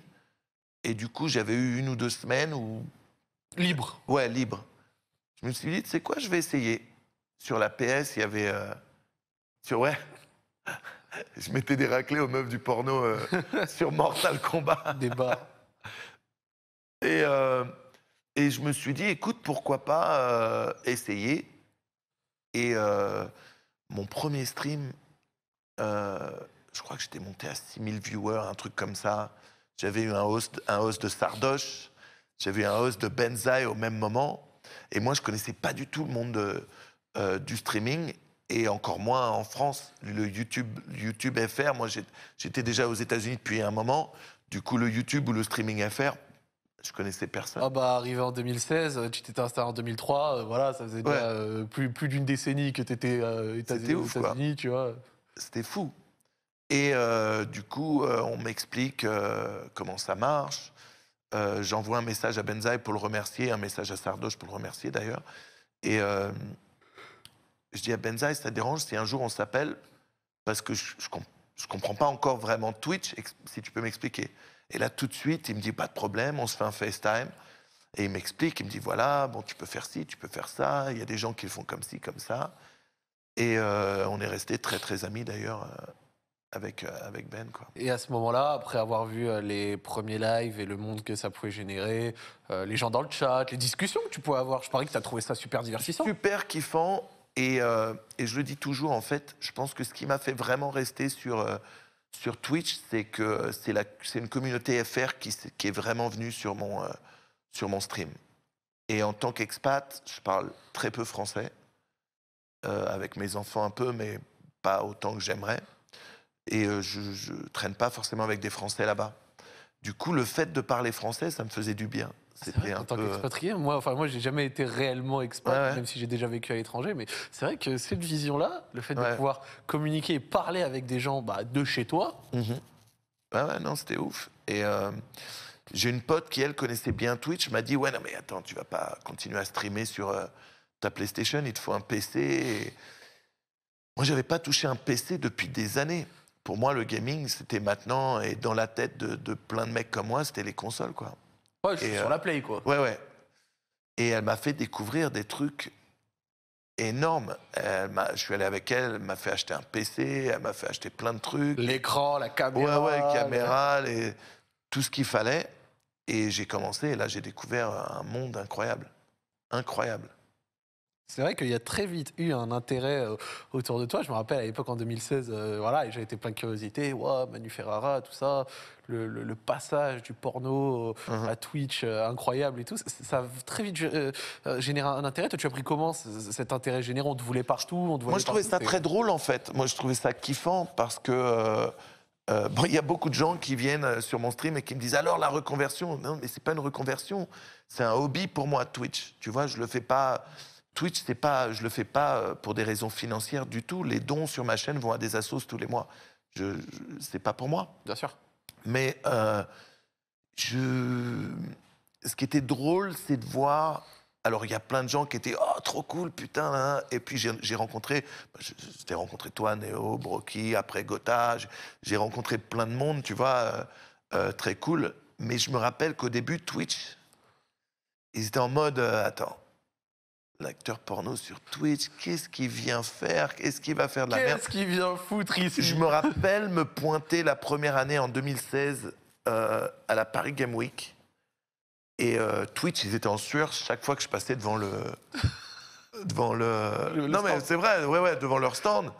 Et du coup, j'avais eu une ou deux semaines où. Libre. Ouais, libre. Je me suis dit, c'est quoi, je vais essayer. Sur la PS, il y avait. Euh, sur, ouais. Je mettais des raclés aux meufs du porno euh, (laughs) sur Mortal Kombat. Des (laughs) Et, euh, et je me suis dit, écoute, pourquoi pas euh, essayer. Et mon premier stream, je crois que j'étais monté à 6000 viewers, un truc comme ça. J'avais eu un host, un host de Sardoche, j'avais eu un host de Benzaï au même moment. Et moi, je connaissais pas du tout le monde du streaming et encore moins en France. Le YouTube, YouTube FR, moi j'étais déjà aux États-Unis depuis un moment. Du coup, le YouTube ou le streaming FR, je connaissais personne. Ah bah arrivé en 2016, euh, tu t'étais installé en 2003, euh, voilà, ça faisait euh, plus, plus d'une décennie que tu étais aux États-Unis, tu vois. C'était fou. Et du coup, on m'explique comment ça marche. J'envoie un message à Benzaï pour le remercier, un message à Sardoche pour le remercier d'ailleurs. Et je dis à Benzaï, ça dérange si un jour on s'appelle Parce que je ne comprends pas encore vraiment Twitch, si tu peux m'expliquer. Et là, tout de suite, il me dit, pas de problème, on se fait un FaceTime. Et il m'explique, il me dit, voilà, bon, tu peux faire ci, tu peux faire ça, il y a des gens qui le font comme ci, comme ça. Et euh, on est resté très, très amis d'ailleurs euh, avec, euh, avec Ben. Quoi. Et à ce moment-là, après avoir vu les premiers lives et le monde que ça pouvait générer, les gens dans le chat, les discussions que tu pouvais avoir, je parie que tu as trouvé ça super divertissant. Super kiffant. Euh, et, je le dis toujours, en fait, je pense que ce qui m'a fait vraiment rester sur, euh, sur Twitch, c'est que c'est une communauté FR qui, qui, est vraiment venue sur mon, euh, sur mon stream. Et en tant qu'expat, je parle très peu français, avec mes enfants un peu, mais pas autant que j'aimerais. Et je, ne traîne pas forcément avec des Français là-bas. Du coup, le fait de parler français, ça me faisait du bien. Ah, en tant qu'expatrié, euh, moi, enfin, moi, j'ai jamais été réellement expat, même si j'ai déjà vécu à l'étranger, mais c'est vrai que cette vision-là, le fait de pouvoir communiquer et parler avec des gens bah, de chez toi. Mhm. ouais, non, c'était ouf. Et euh, j'ai une pote qui, elle, connaissait bien Twitch, m'a dit Ouais, non, mais attends, tu vas pas continuer à streamer sur euh, ta PlayStation, il te faut un PC. Et... Moi, j'avais pas touché un PC depuis des années. Pour moi, le gaming, c'était maintenant, et dans la tête de plein de mecs comme moi, c'était les consoles, quoi. Ouais, sur euh, la play, quoi. Ouais, ouais. Et elle m'a fait découvrir des trucs énormes, Elle je suis allé avec elle, elle m'a fait acheter un PC, elle m'a fait acheter plein de trucs. L'écran, la caméra. caméra, tout ce qu'il fallait. Et j'ai commencé, et là j'ai découvert un monde incroyable. Incroyable. C'est vrai qu'il y a très vite eu un intérêt euh, autour de toi. Je me rappelle à l'époque en 2016, euh, j'ai été plein de curiosité. Manu Ferrara, tout ça, le, passage du porno euh, mhm. à Twitch, euh, incroyable et tout. Ça, a très vite généré un intérêt. Toi, tu as pris comment cet intérêt général On te voulait partout. On Moi, je trouvais ça très drôle en fait. Moi, je trouvais ça kiffant parce que. (laughs) il y a beaucoup de gens qui viennent sur mon stream et qui me disent alors la reconversion. Non, mais c'est pas une reconversion, c'est un hobby pour moi Twitch. Tu vois, je le fais pas Twitch, c'est pas, je le fais pas euh, pour des raisons financières du tout. Les dons sur ma chaîne vont à des assos tous les mois. Je, n'est pas pour moi. Bien sûr. Mais euh, je, ce qui était drôle, c'est de voir. Alors, il y a plein de gens qui étaient oh trop cool putain. Et puis j'ai rencontré, j'ai rencontré bah, toi, Néo, Brocky, après Gotage, J'ai rencontré plein de monde, tu vois, euh, très cool. Mais je me rappelle qu'au début, Twitch, ils étaient en mode attends l'acteur porno sur Twitch, qu'est-ce qu'il vient faire Qu'est-ce qu'il va faire de la merde Qu'est-ce qu'il vient foutre ici Je me rappelle me pointer la première année en 2016 euh, à la Paris Game Week. Et euh, Twitch, ils étaient en sueur chaque fois que je passais devant le. devant le. non, mais c'est vrai, ouais, ouais, devant leur stand.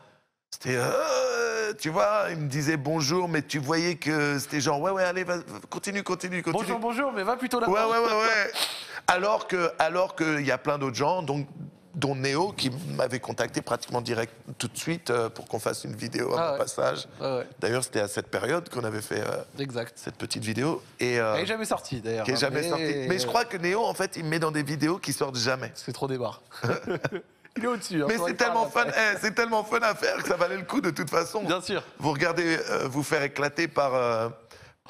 C'était. Euh, tu vois, ils me disaient bonjour, mais tu voyais que c'était genre, ouais, ouais, allez, continue, continue, continue. Bonjour, bonjour, mais va plutôt là-bas. Ouais, ouais, ouais, ouais. (laughs) Alors qu'il alors y a plein d'autres gens, donc dont Néo, qui m'avait contacté pratiquement direct tout de suite euh, pour qu'on fasse une vidéo à ah mon passage. Ah d'ailleurs, c'était à cette période qu'on avait fait euh, exact. cette petite vidéo. Et, euh, Elle n'est jamais sortie, d'ailleurs. Hein, mais... je crois que Néo, en fait, il met dans des vidéos qui sortent jamais. C'est trop des (laughs) Il est au-dessus. Hein, mais c'est tellement, fun, eh, c'est tellement fun à faire que ça valait le coup de toute façon. Bien sûr. Vous regardez vous faire éclater par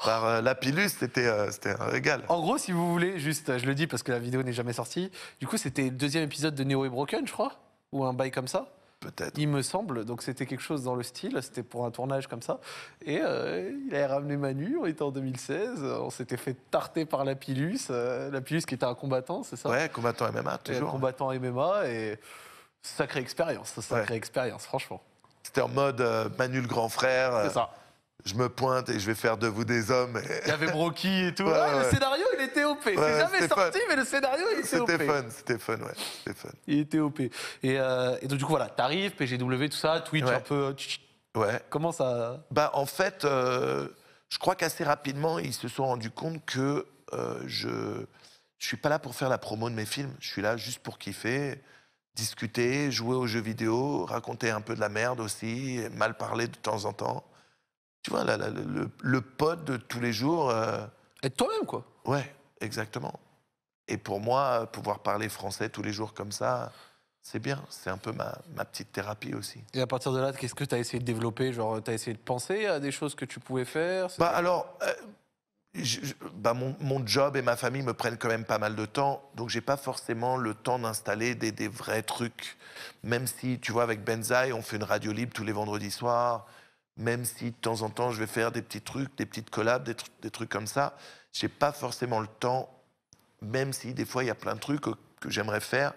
par euh, Lapillus, euh, c'était un régal. En gros, si vous voulez, juste, je le dis parce que la vidéo n'est jamais sortie, du coup, c'était le deuxième épisode de Neo et Broken, je crois, ou un bail comme ça. Peut-être. Il me semble, donc c'était quelque chose dans le style, c'était pour un tournage comme ça. Et euh, il a ramené Manu, on était en 2016, on s'était fait tarter par Lapillus, Lapillus qui était un combattant, c'est ça Ouais, combattant MMA, toujours. Et, combattant MMA, et sacrée expérience, sacrée expérience, franchement. C'était en mode Manu le grand frère. C'est ça je me pointe et je vais faire de vous des hommes. Il y avait Brocky et tout. (laughs) Ah, le scénario, il était OP. c'est jamais sorti, mais le scénario, il était, OP. Fun, c'était fun, ouais. Il était OP. Euh, et, donc, du coup, voilà, t'arrives, PGW, tout ça, Twitch un peu. Ouais. Comment ça. Bah, en fait, euh, je crois qu'assez rapidement, ils se sont rendus compte que euh, je ne suis pas là pour faire la promo de mes films. Je suis là juste pour kiffer discuter, jouer aux jeux vidéo, raconter un peu de la merde aussi, mal parler de temps en temps tu vois, le, le, pote de tous les jours. Euh... Être toi-même, quoi. Ouais, exactement. Et pour moi, pouvoir parler français tous les jours comme ça, c'est bien. C'est un peu ma, petite thérapie aussi. Et à partir de là, qu'est-ce que tu as essayé de développer Genre, tu as essayé de penser à des choses que tu pouvais faire bah, Alors, euh, bah mon, job et ma famille me prennent quand même pas mal de temps, donc j'ai pas forcément le temps d'installer des, des, vrais trucs. Même si, tu vois, avec Benzaï, on fait une radio libre tous les vendredis soirs même si de temps en temps je vais faire des petits trucs, des petites collabs, des, trucs, comme ça, j'ai pas forcément le temps, même si des fois il y a plein de trucs que j'aimerais faire,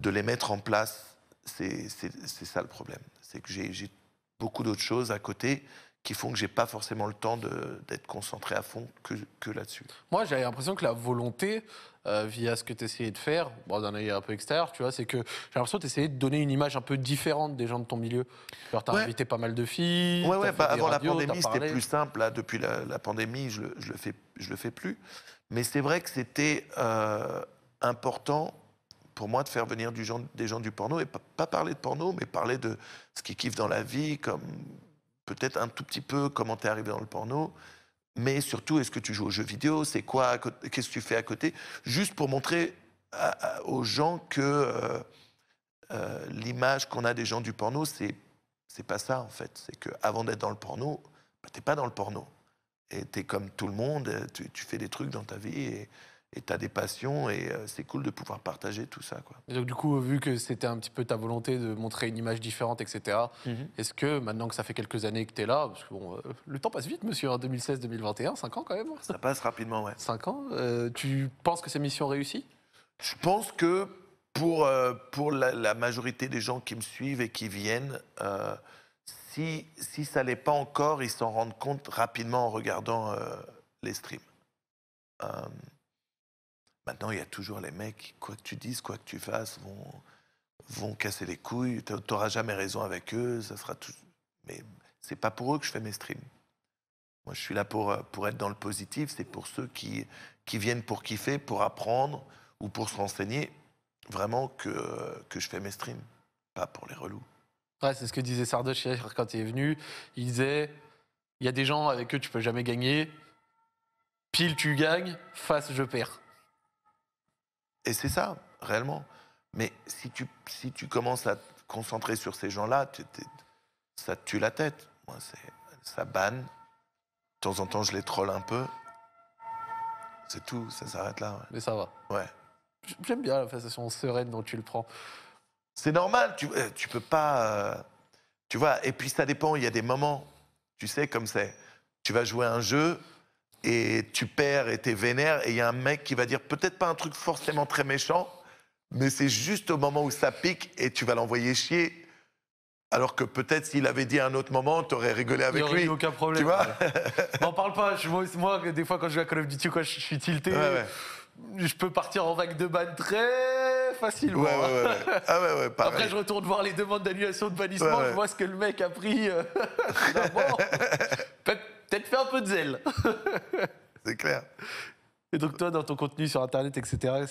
de les mettre en place. C'est ça le problème. C'est que j'ai beaucoup d'autres choses à côté qui font que j'ai pas forcément le temps d'être concentré à fond que, que là-dessus. Moi, j'avais l'impression que la volonté, euh, via ce que tu essayais de faire, bon, d'un œil un peu extérieur, tu vois, c'est que j'ai l'impression que tu essayais de donner une image un peu différente des gens de ton milieu. tu as invité pas mal de filles. Ouais, ouais, bah, avant la pandémie, c'était plus simple. Là, depuis la, pandémie, je, je, le fais, je le fais plus. Mais c'est vrai que c'était euh, important pour moi de faire venir du des gens du porno et pas, parler de porno, mais parler de ce qu'ils kiffent dans la vie, comme peut-être un tout petit peu comment tu es arrivé dans le porno, mais surtout, est-ce que tu joues aux jeux vidéo C'est quoi Qu'est-ce que tu fais à côté Juste pour montrer aux gens que euh, euh, l'image qu'on a des gens du porno, c'est c'est pas ça en fait. C'est que avant d'être dans le porno, bah, t'es pas dans le porno. Et es comme tout le monde, tu, tu fais des trucs dans ta vie et et tu as des passions et euh, c'est cool de pouvoir partager tout ça. Quoi. donc du coup, vu que c'était un petit peu ta volonté de montrer une image différente, etc., mm-hmm. est-ce que maintenant que ça fait quelques années que tu es là, parce que bon, euh, le temps passe vite, monsieur, en 2016-2021, 5 ans quand même hein. Ça passe rapidement, ouais. 5 ans, euh, tu penses que ces missions réussies Je pense que pour, pour la, majorité des gens qui me suivent et qui viennent, si, si ça ne l'est pas encore, ils s'en rendent compte rapidement en regardant les streams. Maintenant, il y a toujours les mecs, quoi que tu dises, quoi que tu fasses, vont, vont casser les couilles. Tu n'auras jamais raison avec eux. Ça sera tout... Mais c'est pas pour eux que je fais mes streams. Moi, je suis là pour, pour être dans le positif. C'est pour ceux qui, qui viennent pour kiffer, pour apprendre ou pour se renseigner. Vraiment que, que je fais mes streams, pas pour les relous. Ouais, c'est ce que disait Sardoche quand il est venu. Il disait il y a des gens avec eux, tu peux jamais gagner. Pile, tu gagnes. Face, je perds. Et c'est ça, réellement. Mais si tu, si tu commences à te concentrer sur ces gens-là, ça te tue la tête. Moi, ça banne. De temps en temps, je les troll un peu. C'est tout, ça s'arrête là. Mais ça va. Ouais. J'aime bien la façon sereine dont tu le prends. C'est normal, tu, euh, tu peux pas. Euh, tu vois, et puis ça dépend, il y a des moments, tu sais, comme c'est. Tu vas jouer un jeu, et tu perds et t'es vénère, et il y a un mec qui va dire peut-être pas un truc forcément très méchant, mais c'est juste au moment où ça pique et tu vas l'envoyer chier. Alors que peut-être s'il avait dit à un autre moment, t'aurais rigolé avec lui. Il aucun problème. Tu vois N'en (laughs) parle pas. Je, moi, des fois, quand je vais à Call of Duty, quoi, je suis tilté. Je peux partir en vague de ban très facilement. Ouais, hein. ah, (laughs) Après, je retourne voir les demandes d'annulation de bannissement. Je vois ce que le mec a pris. Euh, (laughs) te fait un peu de zèle. (laughs) c'est clair. Et donc toi, dans ton contenu sur Internet, etc.,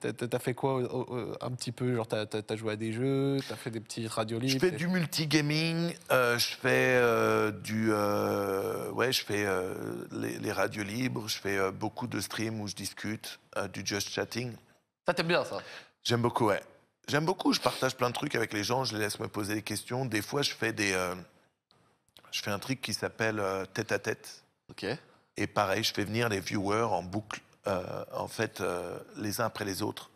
t'as fait quoi euh, un petit peu Genre, t'as joué à des jeux, t'as fait des petits radios libres Je fais du multigaming, euh, je fais euh, du... ouais, je fais les, les, radios libres, je fais beaucoup de streams où je discute, du just chatting. Ça t'aime bien, ça J'aime beaucoup, ouais. J'aime beaucoup, je partage plein de trucs avec les gens, je les laisse me poser des questions. Des fois, je fais des je fais un truc qui s'appelle euh, Tête à Tête. Ok. Et pareil, je fais venir les viewers en boucle, euh, en fait, euh, les uns après les autres,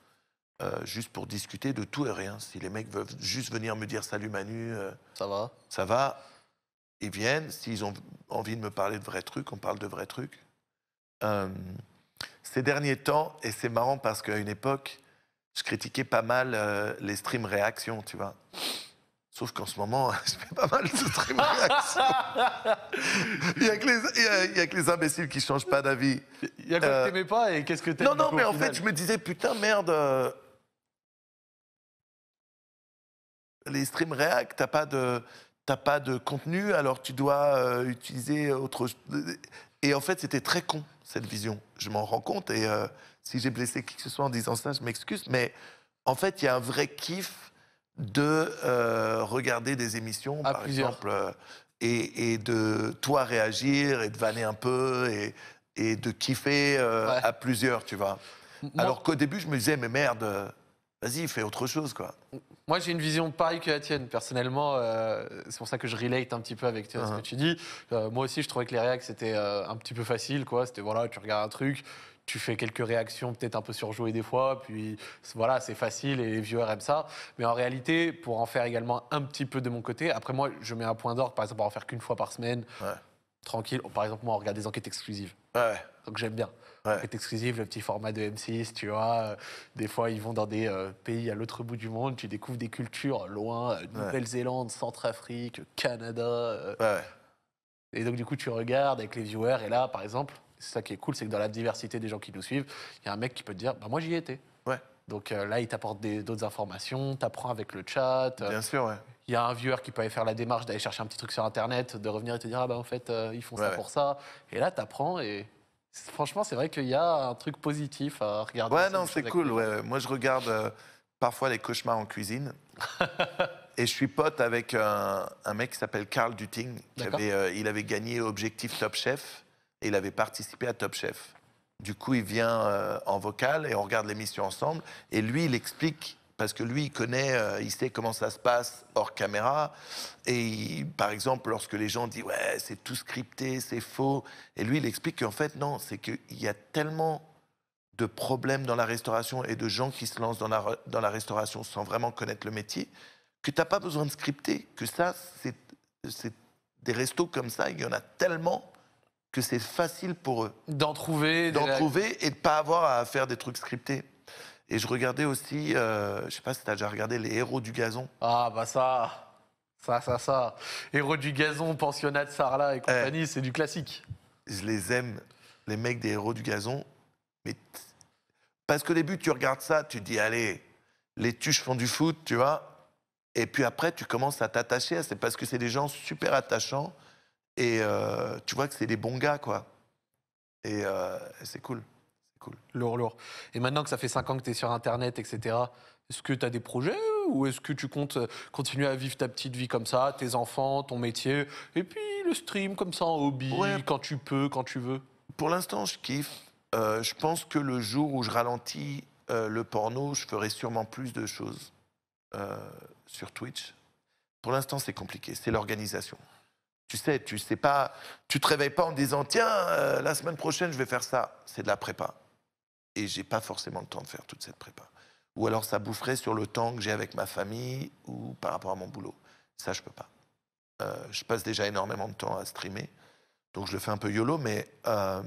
juste pour discuter de tout et rien. Si les mecs veulent juste venir me dire salut Manu, ça va. Ça va. Ils viennent. S'ils ont envie de me parler de vrais trucs, on parle de vrais trucs. ces derniers temps, et c'est marrant parce qu'à une époque, je critiquais pas mal les stream réactions, tu vois. Sauf qu'en ce moment, (laughs) je fais pas mal de réactions. Il n'y a, que les imbéciles qui changent pas d'avis. Il y a quoi que euh, pas et qu'est-ce que t'aimes Non, non, mais en fait, je me disais, putain, merde. Euh, les stream React, t'as pas de. pas de contenu, alors tu dois euh, utiliser autre. chose. Et en fait, c'était très con, cette vision. Je m'en rends compte. Et si j'ai blessé qui que ce soit en disant ça, je m'excuse. Mais en fait, il y a un vrai kiff de euh, regarder des émissions, par exemple, euh, et, et, de toi réagir et de vanner un peu et, et de kiffer euh, à plusieurs, tu vois. Alors qu'au début, je me disais, mais merde, vas-y, fais autre chose, quoi. Moi, j'ai une vision pareille que la tienne. Personnellement, c'est pour ça que je relate un petit peu avec ce uh-huh. que tu dis. moi aussi, je trouvais que les réacs, c'était un petit peu facile, quoi. C'était, voilà, tu regardes un truc, tu fais quelques réactions peut-être un peu surjouées des fois, puis voilà, c'est facile et les viewers aiment ça. Mais en réalité, pour en faire également un petit peu de mon côté, après moi, je mets un point d'ordre, par exemple, pour en faire qu'une fois par semaine, tranquille. Par exemple, moi, on regarde des enquêtes exclusives. Donc j'aime bien. Les enquêtes exclusives, le petit format de M6, tu vois. Euh, des fois, ils vont dans des euh, pays à l'autre bout du monde, tu découvres des cultures loin, euh, Nouvelle-Zélande, Centrafrique, Canada. et donc, du coup, tu regardes avec les viewers, et là, par exemple, c'est ça qui est cool, c'est que dans la diversité des gens qui nous suivent, il y a un mec qui peut te dire, bah, moi j'y étais. Ouais. Donc euh, là, il t'apporte d'autres informations, t'apprends avec le chat. Euh, Bien sûr, ouais. Il y a un viewer qui peut aller faire la démarche d'aller chercher un petit truc sur Internet, de revenir et te dire, ah bah en fait, euh, ils font ça pour ça. Et là, t'apprends et franchement, c'est vrai qu'il y a un truc positif à regarder. Ouais, non, c'est cool. Moi, je regarde parfois les cauchemars en cuisine. (laughs) et je suis pote avec un, mec qui s'appelle Carl Dutting. Qui il avait gagné Objectif Top Chef il avait participé à Top Chef. Du coup, il vient euh, en vocal et on regarde l'émission ensemble. Et lui, il explique, parce que lui, il connaît, euh, il sait comment ça se passe hors caméra. Et par exemple, lorsque les gens disent Ouais, c'est tout scripté, c'est faux. Et lui, il explique qu'en fait, non, c'est qu'il y a tellement de problèmes dans la restauration et de gens qui se lancent dans la, dans la restauration sans vraiment connaître le métier que tu n'as pas besoin de scripter, que ça, c'est des restos comme ça, il y en a tellement que c'est facile pour eux. D'en trouver. D'en trouver et de pas avoir à faire des trucs scriptés. Et je regardais aussi, euh, je sais pas si tu as déjà regardé Les Héros du Gazon. Ah bah ça, ça, ça, ça. Héros du Gazon, Pensionnat de Sarla et compagnie, eh. c'est du classique. Je les aime, les mecs des Héros du Gazon. Mais parce que début, tu regardes ça, tu te dis, allez, les tuches font du foot, tu vois. Et puis après, tu commences à t'attacher à c'est parce que c'est des gens super attachants et euh, tu vois que c'est des bons gars, quoi. Et euh, c'est cool. C'est cool. Lourd, lourd. Et maintenant que ça fait 5 ans que tu es sur Internet, etc., est-ce que tu as des projets ou est-ce que tu comptes euh, continuer à vivre ta petite vie comme ça, tes enfants, ton métier, et puis le stream comme ça en hobby, quand tu peux, quand tu veux Pour l'instant, je kiffe. je pense que le jour où je ralentis le porno, je ferai sûrement plus de choses sur Twitch. Pour l'instant, c'est compliqué, c'est l'organisation. Tu sais, tu sais pas, tu te réveilles pas en disant tiens euh, la semaine prochaine je vais faire ça. C'est de la prépa et j'ai pas forcément le temps de faire toute cette prépa. Ou alors ça boufferait sur le temps que j'ai avec ma famille ou par rapport à mon boulot. Ça je peux pas. Euh, je passe déjà énormément de temps à streamer, donc je le fais un peu yolo. Mais euh,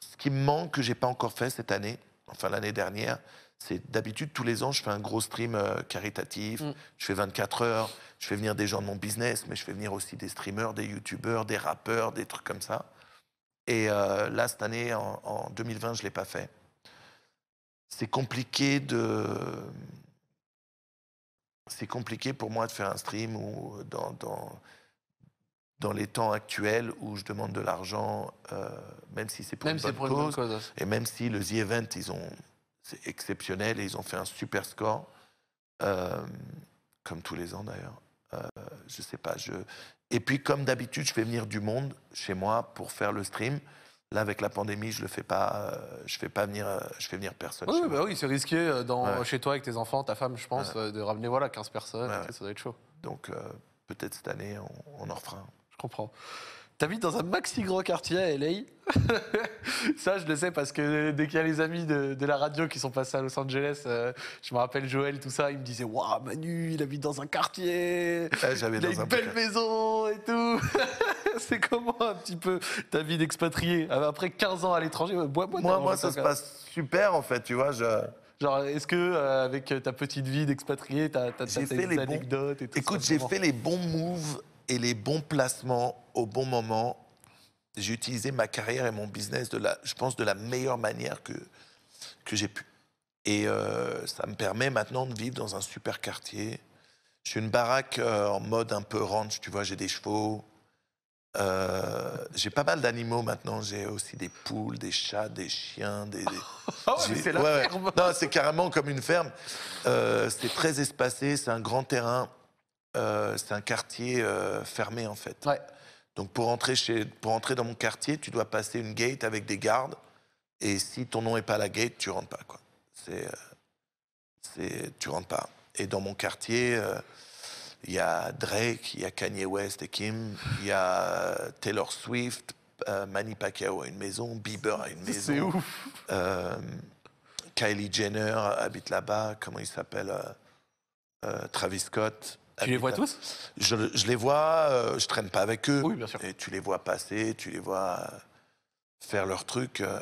ce qui me manque que j'ai pas encore fait cette année, enfin l'année dernière, c'est d'habitude tous les ans, je fais un gros stream euh, caritatif. Mm. Je fais 24 heures. Je fais venir des gens de mon business, mais je fais venir aussi des streamers, des youtubeurs, des rappeurs, des trucs comme ça. Et euh, là, cette année, en, 2020, je l'ai pas fait. C'est compliqué de. C'est compliqué pour moi de faire un stream ou dans, dans, les temps actuels où je demande de l'argent, euh, même si c'est pour, une, bonne cause, Et même si le The Event, ils ont c'est exceptionnel et ils ont fait un super score, euh, comme tous les ans d'ailleurs. Euh, je sais pas. Je... Et puis, comme d'habitude, je fais venir du monde chez moi pour faire le stream. Là, avec la pandémie, je le fais pas. Euh, je fais pas venir. Euh, je fais venir personne. Oui, bah oui, c'est risqué dans, chez toi avec tes enfants, ta femme, je pense, de ramener voilà 15 personnes. Ça doit être chaud. Donc, peut-être cette année, on, on en refera. Je comprends. T'habites dans un maxi gros quartier à LA. (laughs) ça, je le sais parce que dès qu'il y a les amis de, la radio qui sont passés à Los Angeles, euh, je me rappelle Joël, tout ça, il me disait Waouh, Manu, il habite dans un quartier. Eh, il a une belle maison et tout. (laughs) C'est comment un petit peu ta vie d'expatrié euh, Après 15 ans à l'étranger, moi, moi ça se passe super en fait, tu vois. Je... Genre, est-ce que euh, avec ta petite vie d'expatrié, t'as as, des anecdotes Écoute, j'ai fait les bons moves et les bons placements au bon moment. J'ai utilisé ma carrière et mon business, de la, je pense, de la meilleure manière que, que j'ai pu. Et euh, ça me permet maintenant de vivre dans un super quartier. Je suis une baraque euh, en mode un peu ranch, tu vois, j'ai des chevaux. Euh, j'ai pas mal d'animaux maintenant. J'ai aussi des poules, des chats, des chiens, des. (laughs) Ah c'est la ferme Non, c'est carrément comme une ferme. c'est très espacé, c'est un grand terrain. Euh, c'est un quartier euh, fermé en fait. Donc pour entrer, chez, pour entrer dans mon quartier, tu dois passer une gate avec des gardes. Et si ton nom n'est pas à la gate, tu rentres pas. Quoi. Euh, c'est, tu rentres pas. Et dans mon quartier, il y a Drake, il y a Kanye West et Kim, il y a Taylor Swift, Manny Pacquiao a une maison, Bieber a une maison. C'est ouf. Kylie Jenner habite là-bas. Comment il s'appelle Travis Scott tu les vois tous je, les vois, je euh, je traîne pas avec eux. Oui, bien sûr. Et tu les vois passer, tu les vois euh, faire leur truc. Euh.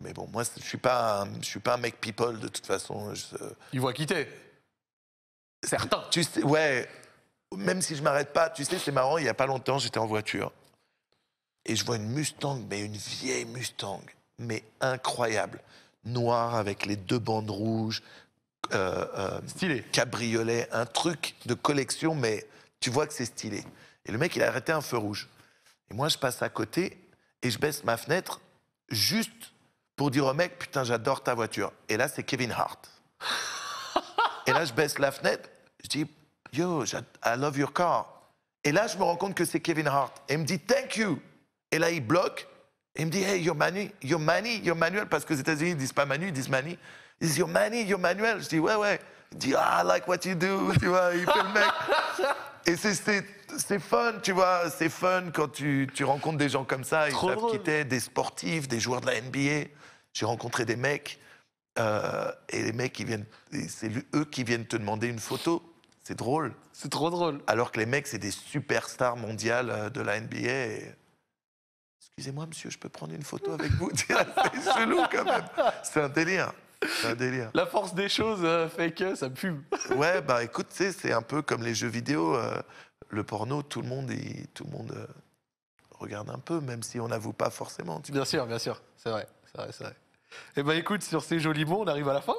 mais bon, moi, je suis pas, je suis pas un mec people de toute façon. Ils vont quitter. Certains. Tu sais, ouais. Même si je m'arrête pas, tu sais, c'est marrant. Il y a pas longtemps, j'étais en voiture et je vois une Mustang, mais une vieille Mustang, mais incroyable, noire avec les deux bandes rouges. Euh, euh, stylé. cabriolet, un truc de collection, mais tu vois que c'est stylé. Et le mec, il a arrêté un feu rouge. Et moi, je passe à côté et je baisse ma fenêtre juste pour dire au mec, putain, j'adore ta voiture. Et là, c'est Kevin Hart. (laughs) et là, je baisse la fenêtre, je dis, yo, I love your car. Et là, je me rends compte que c'est Kevin Hart. Et il me dit, thank you. Et là, il bloque. Et il me dit, hey, your money, your money, your manual. parce que aux États-Unis, ils disent pas Manu, ils disent Mani. Is your Manny, yo Manuel. Je dis, ouais, ouais. Il dit, ah, I like what you do, tu vois, il fait le mec. (laughs) Et c'est fun, tu vois, c'est fun quand tu, tu, rencontres des gens comme ça, ils Trop savent qui t'es, des sportifs, des joueurs de la NBA. J'ai rencontré des mecs, euh, et les mecs, ils viennent, c'est eux qui viennent te demander une photo. C'est drôle. C'est trop drôle. Alors que les mecs, c'est des superstars mondiales euh, de la NBA. Excusez-moi, monsieur, je peux prendre une photo avec vous (laughs) C'est chelou quand même. C'est un délire. C'est un délire. La force des choses euh, fait que ça fume. (laughs) ouais, bah écoute, c'est un peu comme les jeux vidéo. Euh, le porno, tout le monde, tout le monde euh, regarde un peu, même si on n'avoue pas forcément. bien sûr, bien sûr. C'est vrai, c'est vrai, c'est vrai. Eh ben écoute, sur ces jolis mots, on arrive à la fin.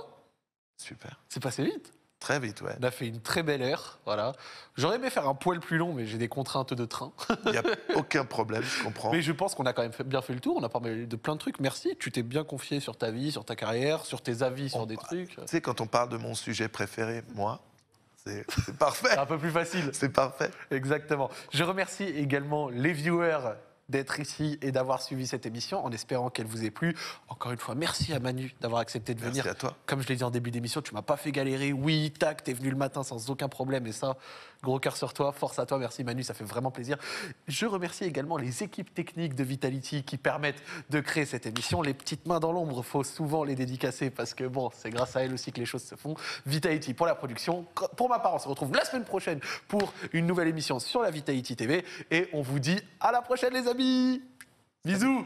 Super. C'est passé vite. Très vite, ouais. On a fait une très belle heure, voilà. J'aurais aimé faire un poil plus long, mais j'ai des contraintes de train. Il n'y a (laughs) aucun problème, je comprends. Mais je pense qu'on a quand même bien fait le tour, on a parlé de plein de trucs. Merci, tu t'es bien confié sur ta vie, sur ta carrière, sur tes avis, sur des trucs. Tu sais, quand on parle de mon sujet préféré, moi, c'est (laughs) parfait. C'est un peu plus facile. C'est parfait. Exactement. Je remercie également les viewers d'être ici et d'avoir suivi cette émission en espérant qu'elle vous ait plu. Encore une fois, merci à Manu d'avoir accepté de venir. Merci à toi. Comme je l'ai dit en début d'émission, tu m'as pas fait galérer. Oui, tac, t'es venu le matin sans aucun problème et ça, Gros cœur sur toi, force à toi, merci Manu, ça fait vraiment plaisir. Je remercie également les équipes techniques de Vitality qui permettent de créer cette émission. Les petites mains dans l'ombre, faut souvent les dédicacer parce que bon, c'est grâce à elles aussi que les choses se font. Vitality pour la production. Pour ma part, on se retrouve la semaine prochaine pour une nouvelle émission sur la Vitality TV et on vous dit à la prochaine les amis. Bisous.